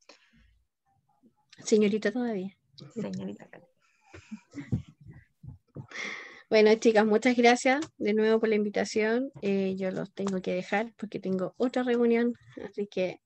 Señorita todavía. Señorita Catherine. Bueno, chicas, muchas gracias de nuevo por la invitación. Eh, yo los tengo que dejar porque tengo otra reunión, así que